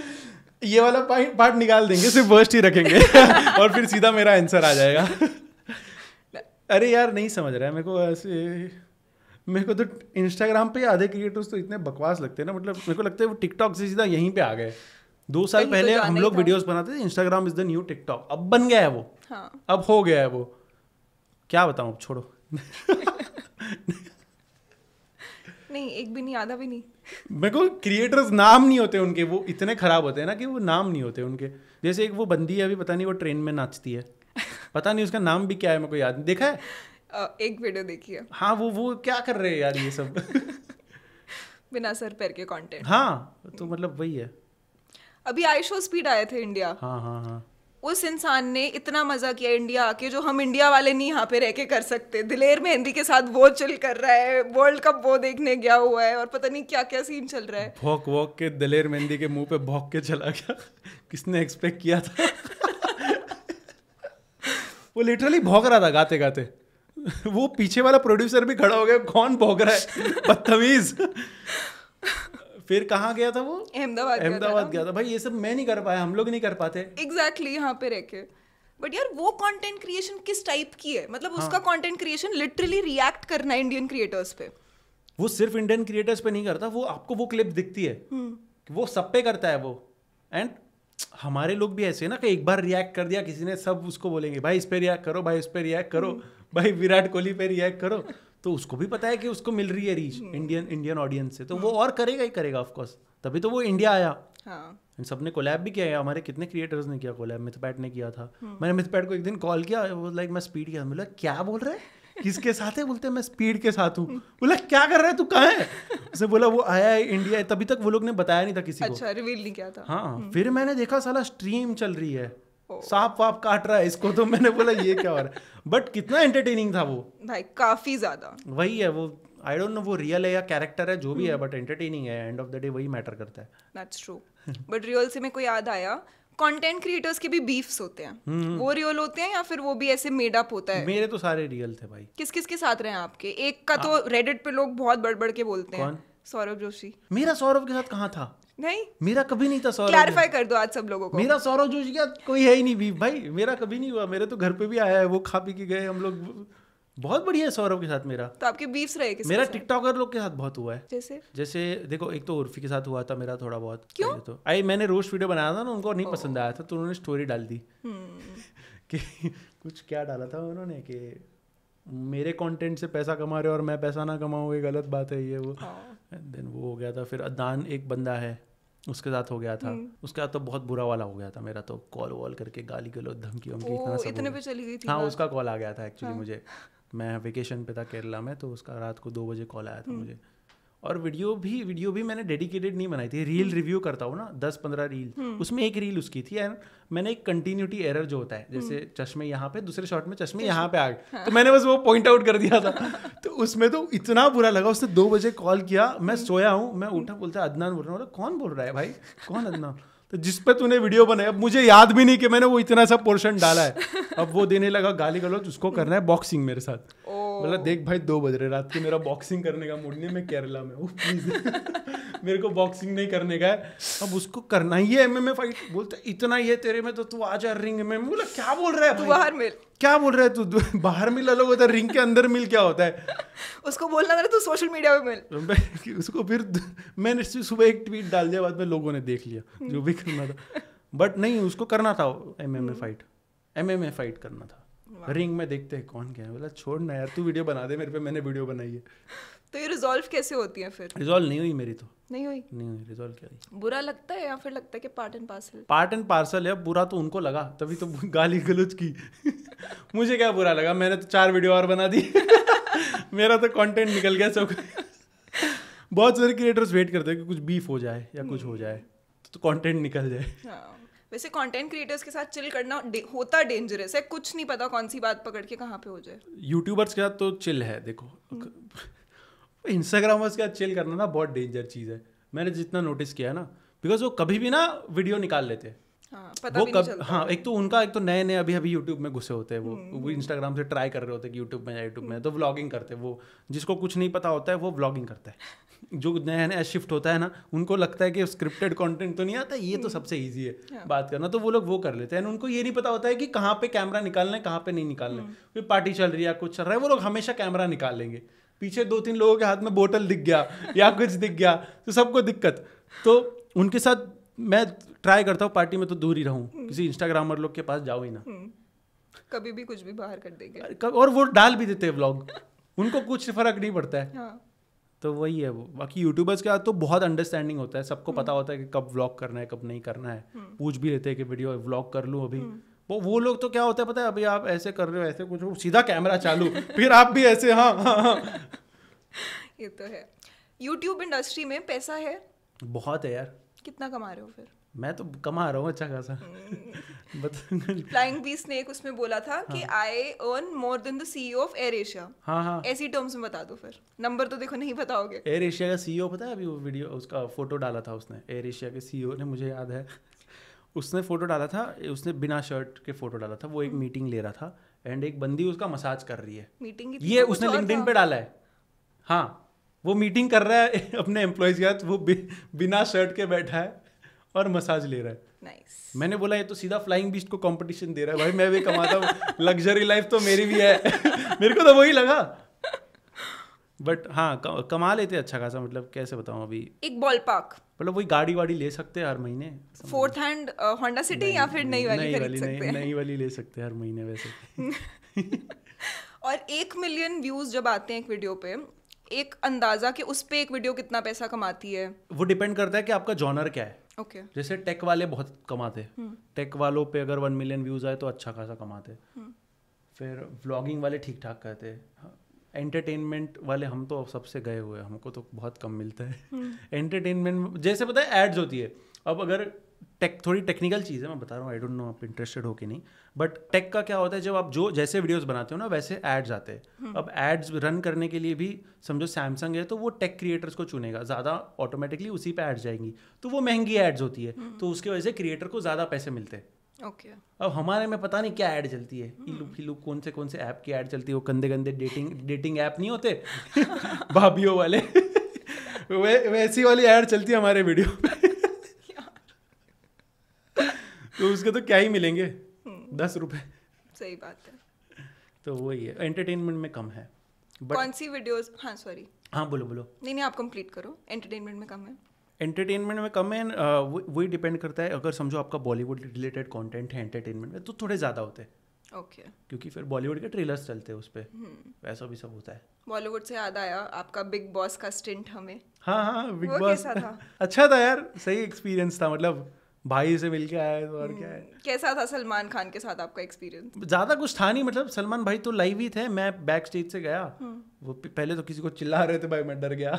[SPEAKER 1] ये वाला पार्ट निकाल देंगे सिर्फ वर्स्ट ही रखेंगे और फिर सीधा मेरा आंसर आ जाएगा अरे यार नहीं समझ रहा है मेरे को ऐसे मेरे को तो इंस्टाग्राम पे आधे क्रिएटर्स तो इतने बकवास लगते हैं ना मतलब मेरे को लगता है वो टिकटॉक से सीधा यहीं पे आ गए दो साल तो पहले हम लोग वीडियोस बनाते थे Instagram is the new TikTok अब बन गया है वो हाँ. अब हो गया है वो क्या बताऊँ अब छोड़ो
[SPEAKER 2] नहीं एक भी नहीं आधा भी नहीं
[SPEAKER 1] मेरे को क्रिएटर्स नाम नहीं होते उनके वो इतने खराब होते हैं ना कि वो नाम नहीं होते उनके जैसे एक वो बंदी है अभी पता नहीं वो ट्रेन में नाचती है पता नहीं उसका नाम भी क्या है मेरे को याद नहीं देखा है
[SPEAKER 2] एक वीडियो देखी है
[SPEAKER 1] हाँ वो वो क्या कर रहे हैं यार ये सब
[SPEAKER 2] बिना सर पैर के कॉन्टेंट हाँ
[SPEAKER 1] तो मतलब वही है
[SPEAKER 2] अभी आई शो स्पीड आए थे इंडिया हाँ हाँ हाँ उस इंसान ने इतना मज़ा किया इंडिया आके जो हम इंडिया वाले नहीं यहाँ पे रह के कर सकते दिलेर मेहंदी के साथ वो चिल कर रहा है वर्ल्ड कप वो देखने गया हुआ है और पता नहीं क्या क्या सीन चल रहा है
[SPEAKER 1] भौक भौक के दिलेर मेहंदी के मुंह पे भौक के चला गया किसने एक्सपेक्ट किया था वो लिटरली भौंक रहा था गाते गाते वो पीछे वाला प्रोड्यूसर भी खड़ा हो गया कौन भौंक रहा है बदतमीज फिर कहाँ गया था वो अहमदाबाद अहमदाबाद गया था भाई ये सब मैं नहीं कर पाया हम लोग नहीं कर पाते
[SPEAKER 2] एग्जैक्टली यहाँ पे रह के बट यार वो कंटेंट क्रिएशन किस टाइप की है मतलब हाँ. उसका कंटेंट क्रिएशन लिटरली रिएक्ट करना इंडियन क्रिएटर्स पे
[SPEAKER 1] वो सिर्फ इंडियन क्रिएटर्स पे नहीं करता वो आपको वो क्लिप दिखती है
[SPEAKER 2] हुँ. हम्म।
[SPEAKER 1] वो सब पे करता है वो एंड हमारे लोग भी ऐसे हैं ना कि एक बार रिएक्ट कर दिया किसी ने सब उसको बोलेंगे भाई इस पे रिएक्ट करो भाई इस पे रिएक्ट करो हम्म। भाई विराट कोहली पे रिएक्ट करो तो उसको भी पता है कि उसको मिल रही है रीच इंडियन इंडियन ऑडियंस से तो hmm. वो और करेगा ही करेगा ऑफकोर्स तभी तो वो इंडिया आया हाँ सब ने कोलैब भी किया है हमारे कितने क्रिएटर्स ने किया कोलैब मिथपैट ने किया था hmm. मैंने मिथपैट को एक दिन कॉल किया वो लाइक मैं स्पीड किया बोला क्या बोल रहे किसके साथ है बोलते मैं स्पीड के साथ हूँ hmm. बोला क्या कर रहा है तू कहा है उसने बोला वो आया है इंडिया है तभी तक वो लोग ने बताया नहीं था किसी अच्छा, को अच्छा
[SPEAKER 2] रिवील नहीं किया था हाँ
[SPEAKER 1] फिर मैंने देखा साला स्ट्रीम चल रही है सांप वाप काट रहा है इसको तो मैंने बोला ये क्या हो रहा है बट कितना एंटरटेनिंग था वो
[SPEAKER 2] भाई काफी ज्यादा
[SPEAKER 1] वही है वो आई डोंट नो वो रियल है या कैरेक्टर है जो भी है बट हम्म। एंटरटेनिंग है एंड ऑफ द डे वही मैटर करता है
[SPEAKER 2] दैट्स ट्रू बट रियल से मेरे को याद आया कंटेंट क्रिएटर्स के भी बीफ्स होते हैं हम्म। वो रियल होते हैं या फिर वो भी ऐसे मेड अप होता है मेरे
[SPEAKER 1] तो सारे रियल थे भाई
[SPEAKER 2] किस किस के साथ रहे आपके एक का तो रेडिट हाँ। पे लोग बहुत बड़बड़ के बोलते हैं सौरभ जोशी
[SPEAKER 1] मेरा सौरभ के साथ कहाँ था नहीं मेरा कभी नहीं था सौरभ क्लैरिफाई
[SPEAKER 2] कर दो आज सब लोगों को मेरा
[SPEAKER 1] सौरभ जोश गया कोई है ही नहीं भी भाई मेरा कभी नहीं हुआ मेरे तो घर पे भी आया है वो खा पी के गए हम लोग बहुत बढ़िया है सौरभ के साथ मेरा
[SPEAKER 2] तो आपके बीफ्स रहे किसके मेरा
[SPEAKER 1] टिकटॉकर लोग के साथ बहुत हुआ है जैसे जैसे देखो एक तो उर्फी के साथ हुआ था मेरा थोड़ा बहुत क्यों तो आई मैंने रोज वीडियो बनाया था ना उनको नहीं पसंद आया था तो उन्होंने स्टोरी डाल दी हम्म। कि कुछ क्या डाला था उन्होंने कि मेरे कंटेंट से पैसा कमा रहे हो और मैं पैसा ना कमाऊँ ये गलत बात है ये वो देन वो हो गया था फिर अदान एक बंदा है उसके साथ हो गया था हम्म। उसके साथ तो बहुत बुरा वाला हो गया था मेरा तो कॉल वॉल करके गाली गलो धमकी वमकी इतना सब इतने पे चली गई थी हाँ उसका कॉल आ गया था एक्चुअली हाँ। मुझे मैं वेकेशन पे था केरला में तो उसका रात को दो बजे कॉल आया था हम्म। मुझे और वीडियो भी वीडियो भी मैंने डेडिकेटेड नहीं बनाई थी रील रिव्यू हम्म। करता हूँ ना दस पंद्रह रील हम्म। उसमें एक रील उसकी थी एंड मैंने एक कंटिन्यूटी एरर जो होता है हम्म। जैसे चश्मे यहाँ पे दूसरे शॉट में चश्मे यहाँ पे आ गए हाँ। तो मैंने बस वो पॉइंट आउट कर दिया था तो उसमें तो इतना बुरा लगा उसने दो बजे कॉल किया मैं सोया हूँ मैं उठा बोलता अदनान बोल रहा हूँ कौन बोल रहा है भाई कौन अदनान तो जिस पे तूने वीडियो बनाया अब मुझे याद भी नहीं कि मैंने वो इतना सा पोर्शन डाला है अब वो देने लगा गाली गलौज उसको करना है बॉक्सिंग मेरे साथ मतलब देख भाई दो बज रहे रात को मेरा बॉक्सिंग करने का मूड नहीं मैं केरला में हूँ प्लीज मेरे को बॉक्सिंग नहीं करने का है अब उसको करना ही है एमएमए फाइट बोलते इतना ही है तेरे में तो तू आ जा रिंग में बोला क्या बोल रहा है तू बाहर मिल क्या बोल रहा है तू बाहर मिल अलग होता है रिंग के अंदर मिल क्या होता है
[SPEAKER 2] उसको बोलना था तू सोशल मीडिया पे
[SPEAKER 1] मिल उसको फिर मैंने सुबह एक ट्वीट डाल दिया बाद में लोगों ने देख लिया जो भी करना था बट नहीं उसको करना था M M A fight M fight करना था रिंग में देखते हैं कौन क्या है बोला छोड़ ना यार तू वीडियो बना दे मेरे पे मैंने वीडियो बनाई है
[SPEAKER 2] तो ये रिजॉल्व कैसे होती है फिर
[SPEAKER 1] रिजॉल्व नहीं हुई मेरी तो नहीं हुई नहीं हुई रिजॉल्व क्या हुई
[SPEAKER 2] बुरा लगता है या फिर लगता है कि part and parcel
[SPEAKER 1] part and parcel है बुरा तो उनको लगा तभी तो गाली गलोच की मुझे क्या बुरा लगा मैंने तो चार वीडियो और बना दी मेरा तो कंटेंट निकल गया सब बहुत सारे क्रिएटर्स वेट करते हैं कि कुछ बीफ हो जाए या कुछ हो हम्म। जाए तो कंटेंट तो निकल जाए
[SPEAKER 2] हाँ। वैसे कंटेंट क्रिएटर्स के साथ चिल करना होता डेंजरस है कुछ नहीं पता कौन सी बात पकड़ के कहाँ पे हो जाए
[SPEAKER 1] यूट्यूबर्स के साथ तो चिल है देखो इंस्टाग्रामर्स हम्म। के साथ चिल करना ना बहुत डेंजर चीज़ है मैंने जितना नोटिस किया है ना बिकॉज वो कभी भी ना वीडियो निकाल लेते हैं हाँ, वो कब हाँ एक तो उनका एक तो नए नए अभी अभी यूट्यूब में घुसे होते हैं वो हम्म। वो इंस्टाग्राम से ट्राई कर रहे होते हैं कि यूट्यूब में या यूट्यूब में तो व्लॉगिंग हम्म। करते हैं वो जिसको कुछ नहीं पता होता है वो व्लॉगिंग करता है जो नया नया शिफ्ट होता है ना उनको लगता है कि स्क्रिप्टेड कंटेंट तो नहीं आता ये तो हम्म। सबसे इजी है बात करना तो वो लोग वो कर लेते हैं उनको ये नहीं पता होता है कि कहाँ पे कैमरा निकालना है कहाँ पे नहीं निकालना है हम्म। कोई पार्टी चल रही है कुछ चल रहा है वो लोग हमेशा कैमरा निकाल लेंगे पीछे दो तीन लोगों के हाथ में बोतल दिख गया या कुछ दिख गया तो सबको दिक्कत तो उनके साथ मैं ट्राई करता हूँ पार्टी में तो दूर ही रहूँ हम्म। किसी इंस्टाग्रामर लोग के पास जाओ ही ना
[SPEAKER 2] कभी भी कुछ भी बाहर कर देंगे और वो
[SPEAKER 1] डाल भी देते हैं व्लॉग उनको कुछ फर्क नहीं पड़ता है हाँ। तो वही है वो बाकी यूट्यूबर्स का तो बहुत अंडरस्टैंडिंग होता है सबको पता हम्म। होता है कि कब व्लॉग करना है कब नहीं करना है हम्म। पूछ भी लेते हैं कि वीडियो व्लॉग कर लूँ अभी हम्म। वो वो लोग तो क्या होता है पता है अभी आप ऐसे कर रहे हो ऐसे कुछ सीधा कैमरा चालू फिर आप भी ऐसे हाँ हाँ, हाँ।
[SPEAKER 2] ये तो है यूट्यूब इंडस्ट्री में पैसा है बहुत है यार कितना कमा रहे हो फिर
[SPEAKER 1] मैं तो कमा रहा हूँ अच्छा खासा
[SPEAKER 2] फ्लाइंग बीस ने एक उसमें बोला था कि I earn more than the CEO of AirAsia हाँ हाँ ऐसी टर्म्स में बता दो फिर नंबर तो देखो नहीं बताओगे
[SPEAKER 1] एयर एशिया का सीईओ e पता है अभी वो वीडियो उसका फोटो डाला था उसने एयर एशिया के सीईओ e ने मुझे याद है उसने फोटो डाला था उसने बिना शर्ट के फोटो डाला था वो एक मीटिंग हाँ। ले रहा था एंड एक बंदी उसका मसाज कर रही है मीटिंग तो ये उसने लिंक्डइन तो पे डाला है हाँ वो मीटिंग कर रहा है अपने एम्प्लॉयज के साथ वो बिना शर्ट के बैठा है और मसाज ले रहा है nice. मैंने बोला ये तो सीधा फ्लाइंग बीस्ट को कंपटीशन दे रहा है भाई मैं भी कमाता हूँ लग्जरी लाइफ तो मेरी भी है मेरे को तो वही लगा बट हाँ कमा लेते अच्छा खासा मतलब कैसे बताऊँ अभी
[SPEAKER 2] एक बॉल पार्क
[SPEAKER 1] मतलब वही गाड़ी वाड़ी ले सकते हैं हर महीने
[SPEAKER 2] फोर्थ हैंड होंडा सिटी या फिर नई वाली नई वाली नहीं, नई
[SPEAKER 1] वाली ले सकते हैं हर महीने वैसे
[SPEAKER 2] और एक मिलियन व्यूज जब आते हैं एक वीडियो पे एक अंदाजा कि उस पे एक वीडियो कितना पैसा कमाती है
[SPEAKER 1] वो डिपेंड करता है कि आपका जॉनर क्या है ओके okay. जैसे टेक वाले बहुत कमाते टेक हम्म। वालों पे अगर वन मिलियन व्यूज आए तो अच्छा खासा कमाते हम्म। फिर व्लॉगिंग वाले ठीक ठाक करते एंटरटेनमेंट हाँ, वाले हम तो सबसे गए हुए हमको तो बहुत कम मिलता है एंटरटेनमेंट हम्म। जैसे पता है एड्स होती है अब अगर टेक थोड़ी टेक्निकल चीज़ है मैं बता रहा हूँ आई डोंट नो आप इंटरेस्टेड हो कि नहीं बट टेक का क्या होता है जब आप जो जैसे वीडियोस बनाते हो ना वैसे एड्स आते हैं हम्म। अब एड्स रन करने के लिए भी समझो सैमसंग है तो वो टेक क्रिएटर्स को चुनेगा ज़्यादा ऑटोमेटिकली उसी पे एड्स जाएंगी तो वो महंगी एड्स होती है हम्म। तो उसकी वजह से क्रिएटर को ज़्यादा पैसे मिलते हैं Okay. अब हमारे में पता नहीं क्या ऐड चलती है hmm. इलू फिलू कौन से कौन से ऐप की ऐड चलती है वो गंदे गंदे डेटिंग डेटिंग ऐप नहीं होते भाभीियों वाले वैसी वाली ऐड चलती है हमारे वीडियो में तो उसके तो क्या ही मिलेंगे
[SPEAKER 2] हम्म। दस रुपए सही बात है
[SPEAKER 1] तो वही है एंटरटेनमेंट में कम है बट कौन
[SPEAKER 2] सी वीडियोस हाँ सॉरी हाँ बोलो बोलो नहीं नहीं आप कंप्लीट करो एंटरटेनमेंट में कम है
[SPEAKER 1] एंटरटेनमेंट में कम है वही डिपेंड करता है अगर समझो आपका बॉलीवुड रिलेटेड कंटेंट है एंटरटेनमेंट में तो थोड़े ज़्यादा होते हैं ओके okay. क्योंकि फिर बॉलीवुड के ट्रेलर्स चलते हैं उस पर हम्म। वैसा भी सब होता है
[SPEAKER 2] बॉलीवुड से याद आया आपका बिग बॉस का स्टिंट हमें
[SPEAKER 1] हाँ हाँ बिग बॉस था अच्छा था यार सही एक्सपीरियंस था मतलब भाई से मिल के आया है तो और क्या है हम्म,
[SPEAKER 2] कैसा था सलमान खान के साथ आपका एक्सपीरियंस
[SPEAKER 1] ज़्यादा कुछ था नहीं मतलब सलमान भाई तो लाइव ही थे मैं बैक स्टेज से गया हम्म। वो पहले तो किसी को चिल्ला रहे थे भाई मैं डर गया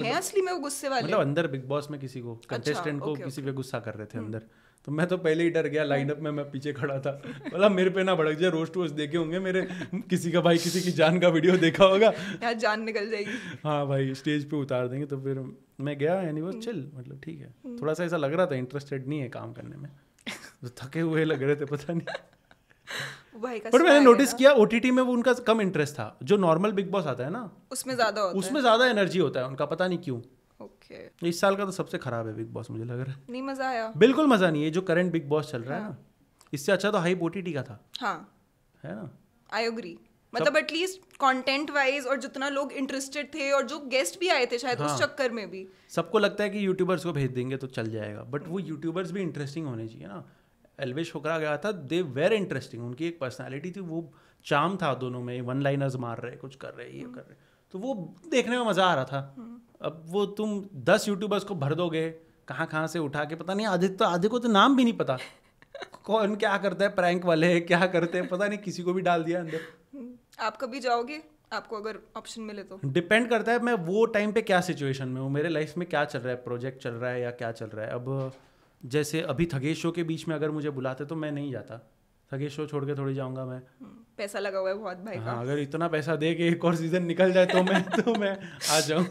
[SPEAKER 2] है असली में वो गुस्से वाले मतलब
[SPEAKER 1] अंदर बिग बॉस में किसी को कंटेस्टेंट अच्छा, को किसी पे गुस्सा कर रहे थे हम्म। अंदर तो मैं तो पहले ही डर गया लाइनअप में मैं पीछे खड़ा था बोला मतलब मेरे पे ना भड़क जाए रोस्ट वोस्ट देखे होंगे मेरे किसी का भाई किसी की जान का वीडियो देखा होगा
[SPEAKER 2] यार जान निकल जाएगी
[SPEAKER 1] हाँ भाई स्टेज पे उतार देंगे तो फिर मैं गया एंड ही चिल मतलब ठीक है हम्म। थोड़ा सा ऐसा लग रहा था इंटरेस्टेड नहीं है काम करने में तो थके हुए लग रहे थे पता नहीं
[SPEAKER 2] बट मैंने नोटिस
[SPEAKER 1] किया ओटीटी में वो उनका कम इंटरेस्ट था जो नॉर्मल बिग बॉस आता है ना
[SPEAKER 2] उसमें ज्यादा उसमें ज्यादा
[SPEAKER 1] एनर्जी होता है उनका पता नहीं क्यों
[SPEAKER 2] ओके okay.
[SPEAKER 1] इस साल का तो सबसे खराब है बिग बॉस मुझे लग रहा है नहीं मजा आया बिल्कुल मजा नहीं है जो करंट बिग बॉस चल रहा है हाँ। ना इससे अच्छा तो हाई ओटीटी का था हाँ है ना
[SPEAKER 2] आई एग्री मतलब एटलीस्ट कंटेंट वाइज और जितना लोग इंटरेस्टेड थे और जो गेस्ट भी आए थे शायद हाँ, उस चक्कर में भी
[SPEAKER 1] सबको लगता है कि यूट्यूबर्स को भेज देंगे तो चल जाएगा बट वो यूट्यूबर्स भी इंटरेस्टिंग होने चाहिए ना एलवेश होकरा गया था दे वेर इंटरेस्टिंग उनकी एक पर्सनैलिटी थी वो चाम था दोनों में वन लाइनर्स मार रहे कुछ कर रहे ये कर रहे तो वो देखने में मज़ा आ रहा था हम्म। अब वो तुम दस यूट्यूबर्स को भर दोगे कहाँ कहाँ से उठा के पता नहीं आधे तो आधे को तो नाम भी नहीं पता कौन क्या करता है प्रैंक वाले क्या करते हैं पता नहीं किसी को भी डाल दिया अंदर
[SPEAKER 2] आप कभी जाओगे आपको अगर ऑप्शन मिले तो
[SPEAKER 1] डिपेंड करता है मैं वो टाइम पे क्या सिचुएशन में हूँ मेरे लाइफ में क्या चल रहा है प्रोजेक्ट चल रहा है या क्या चल रहा है अब जैसे अभी थगेश शो के बीच में अगर मुझे बुलाते तो मैं नहीं जाता थगेश शो छोड़ के थोड़ी जाऊंगा मैं हम्म,
[SPEAKER 2] पैसा लगा हुआ है बहुत भाई हाँ का।
[SPEAKER 1] अगर इतना पैसा दे के एक और सीजन निकल जाए तो मैं तो मैं आ जाऊँ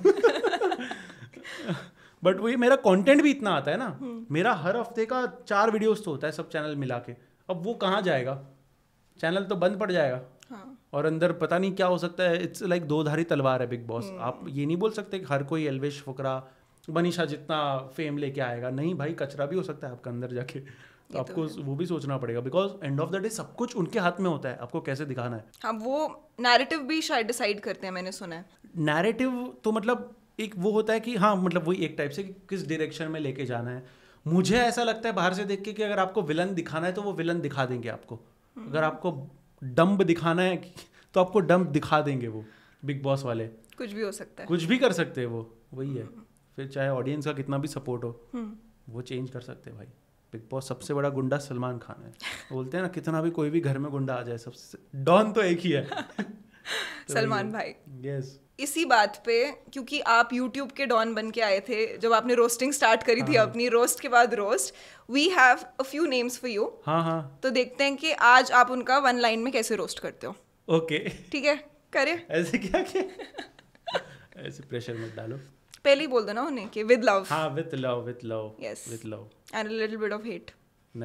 [SPEAKER 1] बट वही मेरा कंटेंट भी इतना आता है ना हम्म। मेरा हर हफ्ते का चार वीडियोस तो होता है सब चैनल मिला के अब वो कहाँ जाएगा चैनल तो बंद पड़ जाएगा हाँ और अंदर पता नहीं क्या हो सकता है इट्स लाइक like दो धारी तलवार है बिग बॉस हम्म। आप ये नहीं बोल सकते कि हर कोई एलवेश फुकरा मनीषा जितना फेम लेके आएगा नहीं भाई कचरा भी हो सकता है आपका अंदर जाके तो आपको तो वो भी सोचना पड़ेगा because end of the day सब कुछ उनके हाथ में होता है आपको कैसे दिखाना है
[SPEAKER 2] हाँ वो नैरेटिव भी शायद डिसाइड करते हैं मैंने सुना है
[SPEAKER 1] नैरेटिव तो मतलब एक वो होता है कि हाँ मतलब वही एक टाइप से कि किस डायरेक्शन में लेके जाना है मुझे ऐसा लगता है बाहर से देख के कि अगर आपको विलन दिखाना है तो वो विलन दिखा देंगे आपको हम्म। अगर आपको डम्ब दिखाना है तो आपको डम्ब दिखा देंगे वो बिग बॉस वाले
[SPEAKER 2] कुछ भी हो सकता है कुछ
[SPEAKER 1] भी कर सकते हैं वो वही है फिर चाहे ऑडियंस का कितना भी सपोर्ट हो हम्म। वो चेंज कर सकते हैं भाई बिग बॉस सबसे बड़ा गुंडा सलमान खान है बोलते हैं ना कितना भी कोई भी घर में गुंडा आ जाए सबसे डॉन तो एक ही है तो सलमान भाई
[SPEAKER 2] यस इसी बात पे क्योंकि आप YouTube के डॉन बन के आए थे जब आपने रोस्टिंग स्टार्ट करी थी हाँ। अपनी रोस्ट के बाद roast we have a few names for you तो देखते हैं कि आज आप उनका वन लाइन में कैसे रोस्ट करते हो ओके ठीक है करे ऐसे क्या क्या
[SPEAKER 1] ऐसे प्रेशर मत डालो
[SPEAKER 2] पहले ही बोल दो ना उन्हें कि विद लव हाँ
[SPEAKER 1] with love with love yes with love
[SPEAKER 2] and a little bit of hate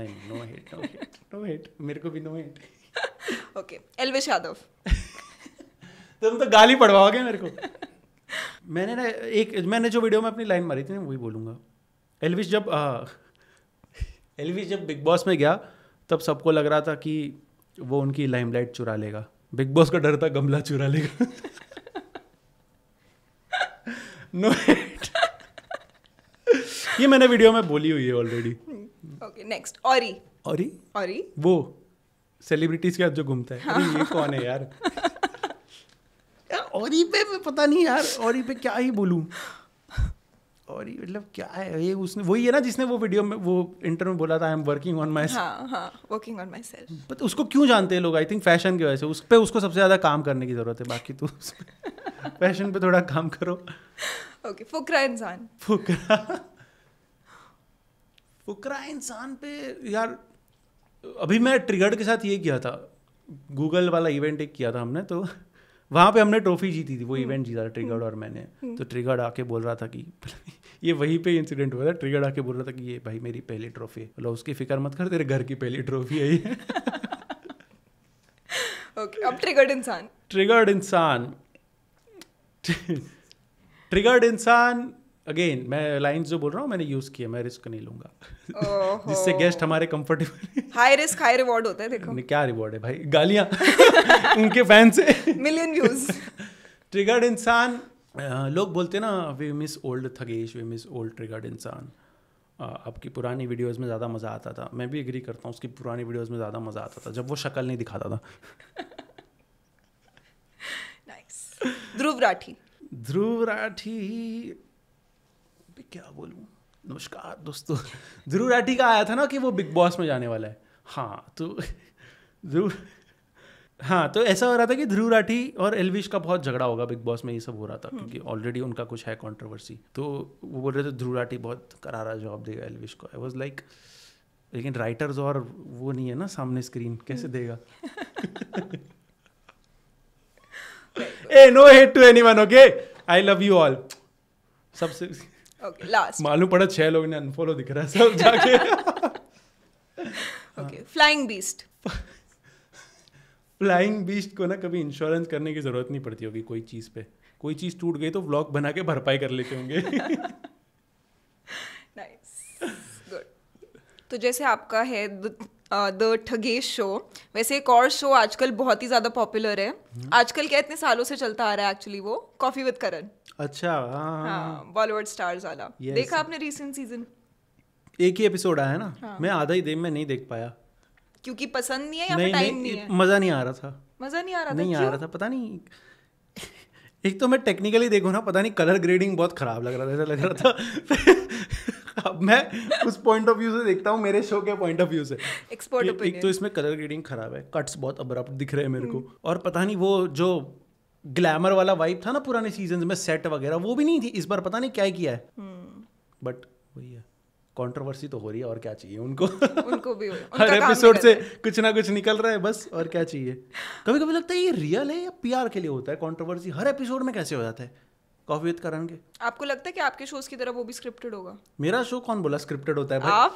[SPEAKER 1] नहीं no hate no hate no hate मेरे को भी no hate
[SPEAKER 2] okay Elvish Yadav
[SPEAKER 1] तो तुम तो गाली पढ़वाओगे मेरे को मैंने ना एक मैंने जो वीडियो में अपनी लाइन मारी थी ना वही बोलूँगा एलविश जब एलविश जब बिग बॉस में गया तब सबको लग रहा था कि वो उनकी लाइमलाइट चुरा लेगा बिग बॉस का डर था गमला चुरा लेगा नो ये मैंने वीडियो में बोली हुई है ऑलरेडी
[SPEAKER 2] ओके नेक्स्ट ओरी ओरी ओरी वो
[SPEAKER 1] सेलिब्रिटीज के साथ जो घूमता है हाँ। अरे ये कौन है यार और पे मैं पता नहीं यार और पे क्या ही बोलूँ और ये मतलब क्या है ये उसने वही है ना जिसने वो वीडियो में वो इंटर में बोला था I am working on my
[SPEAKER 2] working on myself
[SPEAKER 1] but उसको क्यों जानते हैं लोग आई थिंक फैशन की वजह से उस पर उसको सबसे ज़्यादा काम करने की ज़रूरत है बाकी तो फैशन पे थोड़ा काम करो
[SPEAKER 2] ओके फुकरा इंसान फुकरा फुकरा इंसान पे यार
[SPEAKER 1] अभी मैं ट्रिगर्ड के साथ ये किया था गूगल वाला इवेंट एक किया था हमने तो वहाँ पे हमने ट्रॉफी जीती थी वो इवेंट हम्म। जीता था ट्रिगर्ड हम्म। और मैंने हम्म। तो ट्रिगर्ड आके बोल रहा था कि ये वहीं पे इंसिडेंट हुआ था ट्रिगर्ड आके बोल रहा था कि ये भाई मेरी पहली ट्रॉफी है बोला उसकी फिक्र मत कर तेरे घर की पहली ट्रॉफी है
[SPEAKER 2] ओके अब ट्रिगर्ड इंसान
[SPEAKER 1] ट्रिगर्ड इंसान ट्रिगर्ड इंसान अगेन मैं लाइंस जो बोल रहा हूँ मैंने यूज किया मैं रिस्क नहीं लूंगा जिससे गेस्ट हमारे comfortable
[SPEAKER 2] high risk high reward होता है देखो
[SPEAKER 1] क्या रिवॉर्ड है भाई गालियाँ उनके फैन से
[SPEAKER 2] मिलियन व्यूज
[SPEAKER 1] ट्रिगर्ड इंसान लोग बोलते ना we miss old Thugesh we miss old triggered इंसान आपकी पुरानी वीडियोस में ज़्यादा मज़ा आता था मैं भी एग्री करता हूँ उसकी पुरानी वीडियोस में ज़्यादा मज़ा आता था जब वो शक्ल नहीं दिखाता था
[SPEAKER 2] ध्रुव राठी
[SPEAKER 1] ध्रुव राठी क्या बोलूँ नमस्कार दोस्तों ध्रुव राठी का आया था ना कि वो बिग बॉस में जाने वाला है हाँ तो ध्रुव हाँ तो ऐसा हो रहा था कि ध्रुव राठी और एलविश का बहुत झगड़ा होगा बिग बॉस में ये सब हो रहा था हम्म। क्योंकि ऑलरेडी उनका कुछ है कंट्रोवर्सी तो वो बोल रहे थे ध्रुव राठी बहुत करारा जवाब देगा एलविश को आई वॉज लाइक लेकिन राइटर्स और वो नहीं है ना सामने स्क्रीन कैसे हम्म। देगा a no hate to anyone okay I love you all सबसे ओके लास्ट मालूम पड़ा छह लोग ने अनफॉलो दिख रहा है सब जाके
[SPEAKER 2] okay Flying Beast
[SPEAKER 1] Flying Beast को ना कभी इंश्योरेंस करने की ज़रूरत नहीं पड़ती होगी कोई चीज़ पे कोई चीज़ टूट गई तो व्लॉग बना के भरपाई कर लेते होंगे
[SPEAKER 2] nice. तो जैसे आपका है द ठगेश शो वैसे एक और शो आजकल बहुत ही ज़्यादा पॉपुलर है हम्म। आजकल क्या इतने सालों से चलता आ रहा है एक्चुअली वो कॉफ़ी विद करण अच्छा बॉलीवुड हाँ, स्टार्स हाँ, हाँ। वाला देखा आपने रिसेंट सीजन
[SPEAKER 1] एक ही एपिसोड आया ना हाँ. मैं आधा ही देर में नहीं देख पाया
[SPEAKER 2] क्योंकि पसंद नहीं है या नहीं, नहीं, नहीं है मजा
[SPEAKER 1] नहीं आ रहा था
[SPEAKER 2] मजा नहीं आ रहा नहीं था नहीं आ रहा
[SPEAKER 1] था पता नहीं एक तो मैं टेक्निकली देखो ना पता नहीं कलर ग्रेडिंग बहुत खराब लग रहा था ऐसा लग रहा था अब मैं उस पॉइंट ऑफ व्यू से देखता हूँ मेरे शो के पॉइंट ऑफ व्यू से एक्सपोर्ट एक तो इसमें कलर ग्रेडिंग खराब है कट्स बहुत अब्रप्ट दिख रहे हैं मेरे को हम्म। और पता नहीं वो जो ग्लैमर वाला वाइब था ना पुराने सीजन में सेट वगैरह वो भी नहीं थी इस बार पता नहीं क्या किया है
[SPEAKER 2] बट हम्म। वही है
[SPEAKER 1] कंट्रोवर्सी तो हो रही है और क्या चाहिए उनको
[SPEAKER 2] उनको भी हर एपिसोड से
[SPEAKER 1] कुछ ना कुछ निकल रहा है बस और क्या चाहिए कभी कभी लगता है ये रियल है या पीआर के लिए होता है कंट्रोवर्सी हर एपिसोड में कैसे हो जाता है कॉफी विद करण के
[SPEAKER 2] आपको लगता है कि आपके शोज की तरह वो भी स्क्रिप्टेड होगा
[SPEAKER 1] मेरा शो कौन बोला स्क्रिप्टेड होता है भाई? आप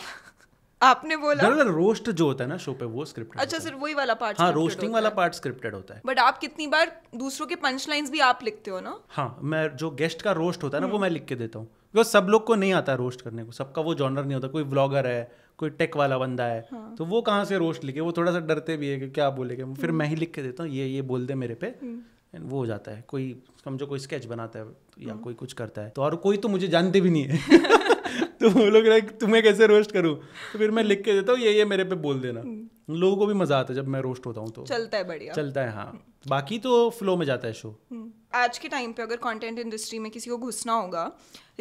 [SPEAKER 2] आपने बोला दरअसल
[SPEAKER 1] रोस्ट जो होता है ना शो पे वो स्क्रिप्ट अच्छा सर
[SPEAKER 2] वही वाला पार्ट हाँ रोस्टिंग वाला
[SPEAKER 1] पार्ट स्क्रिप्टेड होता है
[SPEAKER 2] बट आप कितनी बार दूसरों के पंच लाइंस भी आप लिखते हो ना
[SPEAKER 1] हाँ मैं जो गेस्ट का रोस्ट होता है ना वो हम्म। मैं लिख के देता हूँ बिकॉज सब लोग को नहीं आता रोस्ट करने को सबका वो जॉनर नहीं होता कोई व्लॉगर है कोई टेक वाला बंदा है हाँ. तो वो कहाँ से रोस्ट लिखे वो थोड़ा सा डरते भी है कि क्या बोलेगे फिर हम्म। मैं ही लिख के देता हूँ ये ये बोल दे मेरे पे एंड हम्म। वो हो जाता है कोई समझो कोई स्केच बनाता है या कोई कुछ करता है तो और कोई तो मुझे जानते भी नहीं है तो वो लोग तुम्हें कैसे रोस्ट करूँ तो फिर मैं लिख के देता हूँ ये ये मेरे पे बोल देना हम्म। लोगों को भी मजा आता है जब मैं रोस्ट होता हूँ तो
[SPEAKER 2] चलता है बढ़िया चलता
[SPEAKER 1] है हाँ हम्म। बाकी तो फ्लो में जाता है शो
[SPEAKER 2] हम्म। आज के टाइम पे अगर कंटेंट इंडस्ट्री में किसी को घुसना होगा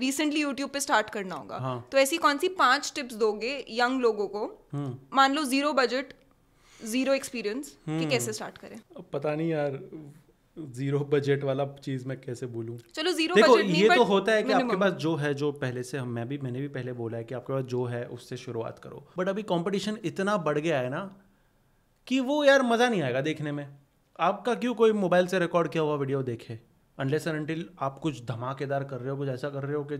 [SPEAKER 2] रिसेंटली यूट्यूब पे स्टार्ट करना होगा हाँ. तो ऐसी कौन सी पांच टिप्स दोगे यंग लोगों को मान लो जीरो बजट जीरो एक्सपीरियंस कि कैसे स्टार्ट करें
[SPEAKER 1] पता नहीं यार जीरो बजट वाला चीज मैं कैसे भूलूं चलो जीरो देखो ये तो होता है कि आपके पास जो है जो पहले से हम मैं भी मैंने भी पहले बोला है कि आपके पास जो है उससे शुरुआत करो बट अभी कंपटीशन इतना बढ़ गया है ना कि वो यार मज़ा नहीं आएगा देखने में आपका क्यों कोई मोबाइल से रिकॉर्ड किया हुआ वीडियो देखे अनलेस एंड अनटिल आप कुछ धमाकेदार कर रहे हो कुछ ऐसा कर रहे हो कि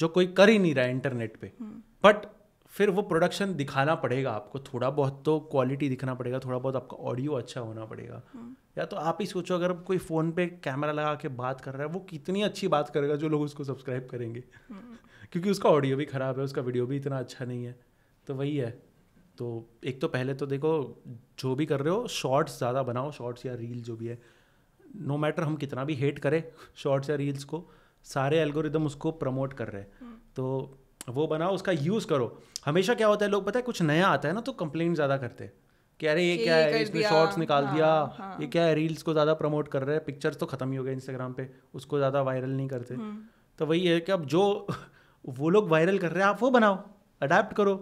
[SPEAKER 1] जो कोई कर ही नहीं रहा है इंटरनेट पे बट हम्म। hmm. फिर वो प्रोडक्शन दिखाना पड़ेगा आपको थोड़ा बहुत तो क्वालिटी दिखना पड़ेगा थोड़ा बहुत आपका ऑडियो अच्छा होना पड़ेगा हम्म। या तो आप ही सोचो अगर कोई फ़ोन पे कैमरा लगा के बात कर रहा है वो कितनी अच्छी बात करेगा जो लोग उसको सब्सक्राइब करेंगे
[SPEAKER 2] हम्म।
[SPEAKER 1] क्योंकि उसका ऑडियो भी ख़राब है उसका वीडियो भी इतना अच्छा नहीं है तो वही है तो एक तो पहले तो देखो जो भी कर रहे हो शॉर्ट्स ज़्यादा बनाओ शॉर्ट्स या रील जो भी है नो no मैटर हम कितना भी हेट करें शॉर्ट्स या रील्स को सारे एल्गोरिदम उसको प्रमोट कर रहे हैं हम्म। तो वो बनाओ उसका यूज़ करो हमेशा क्या होता है लोग पता है कुछ नया आता है ना तो कंप्लेन ज़्यादा करते हैं कि अरे ये क्या है इसने शॉर्ट्स निकाल हाँ, दिया हाँ. ये क्या है रील्स को ज़्यादा प्रमोट कर रहे हैं पिक्चर्स तो ख़त्म ही हो गए इंस्टाग्राम पे उसको ज़्यादा वायरल नहीं करते हम्म। तो वही है कि अब जो वो लोग वायरल कर रहे हैं आप वो बनाओ अडेप्ट करो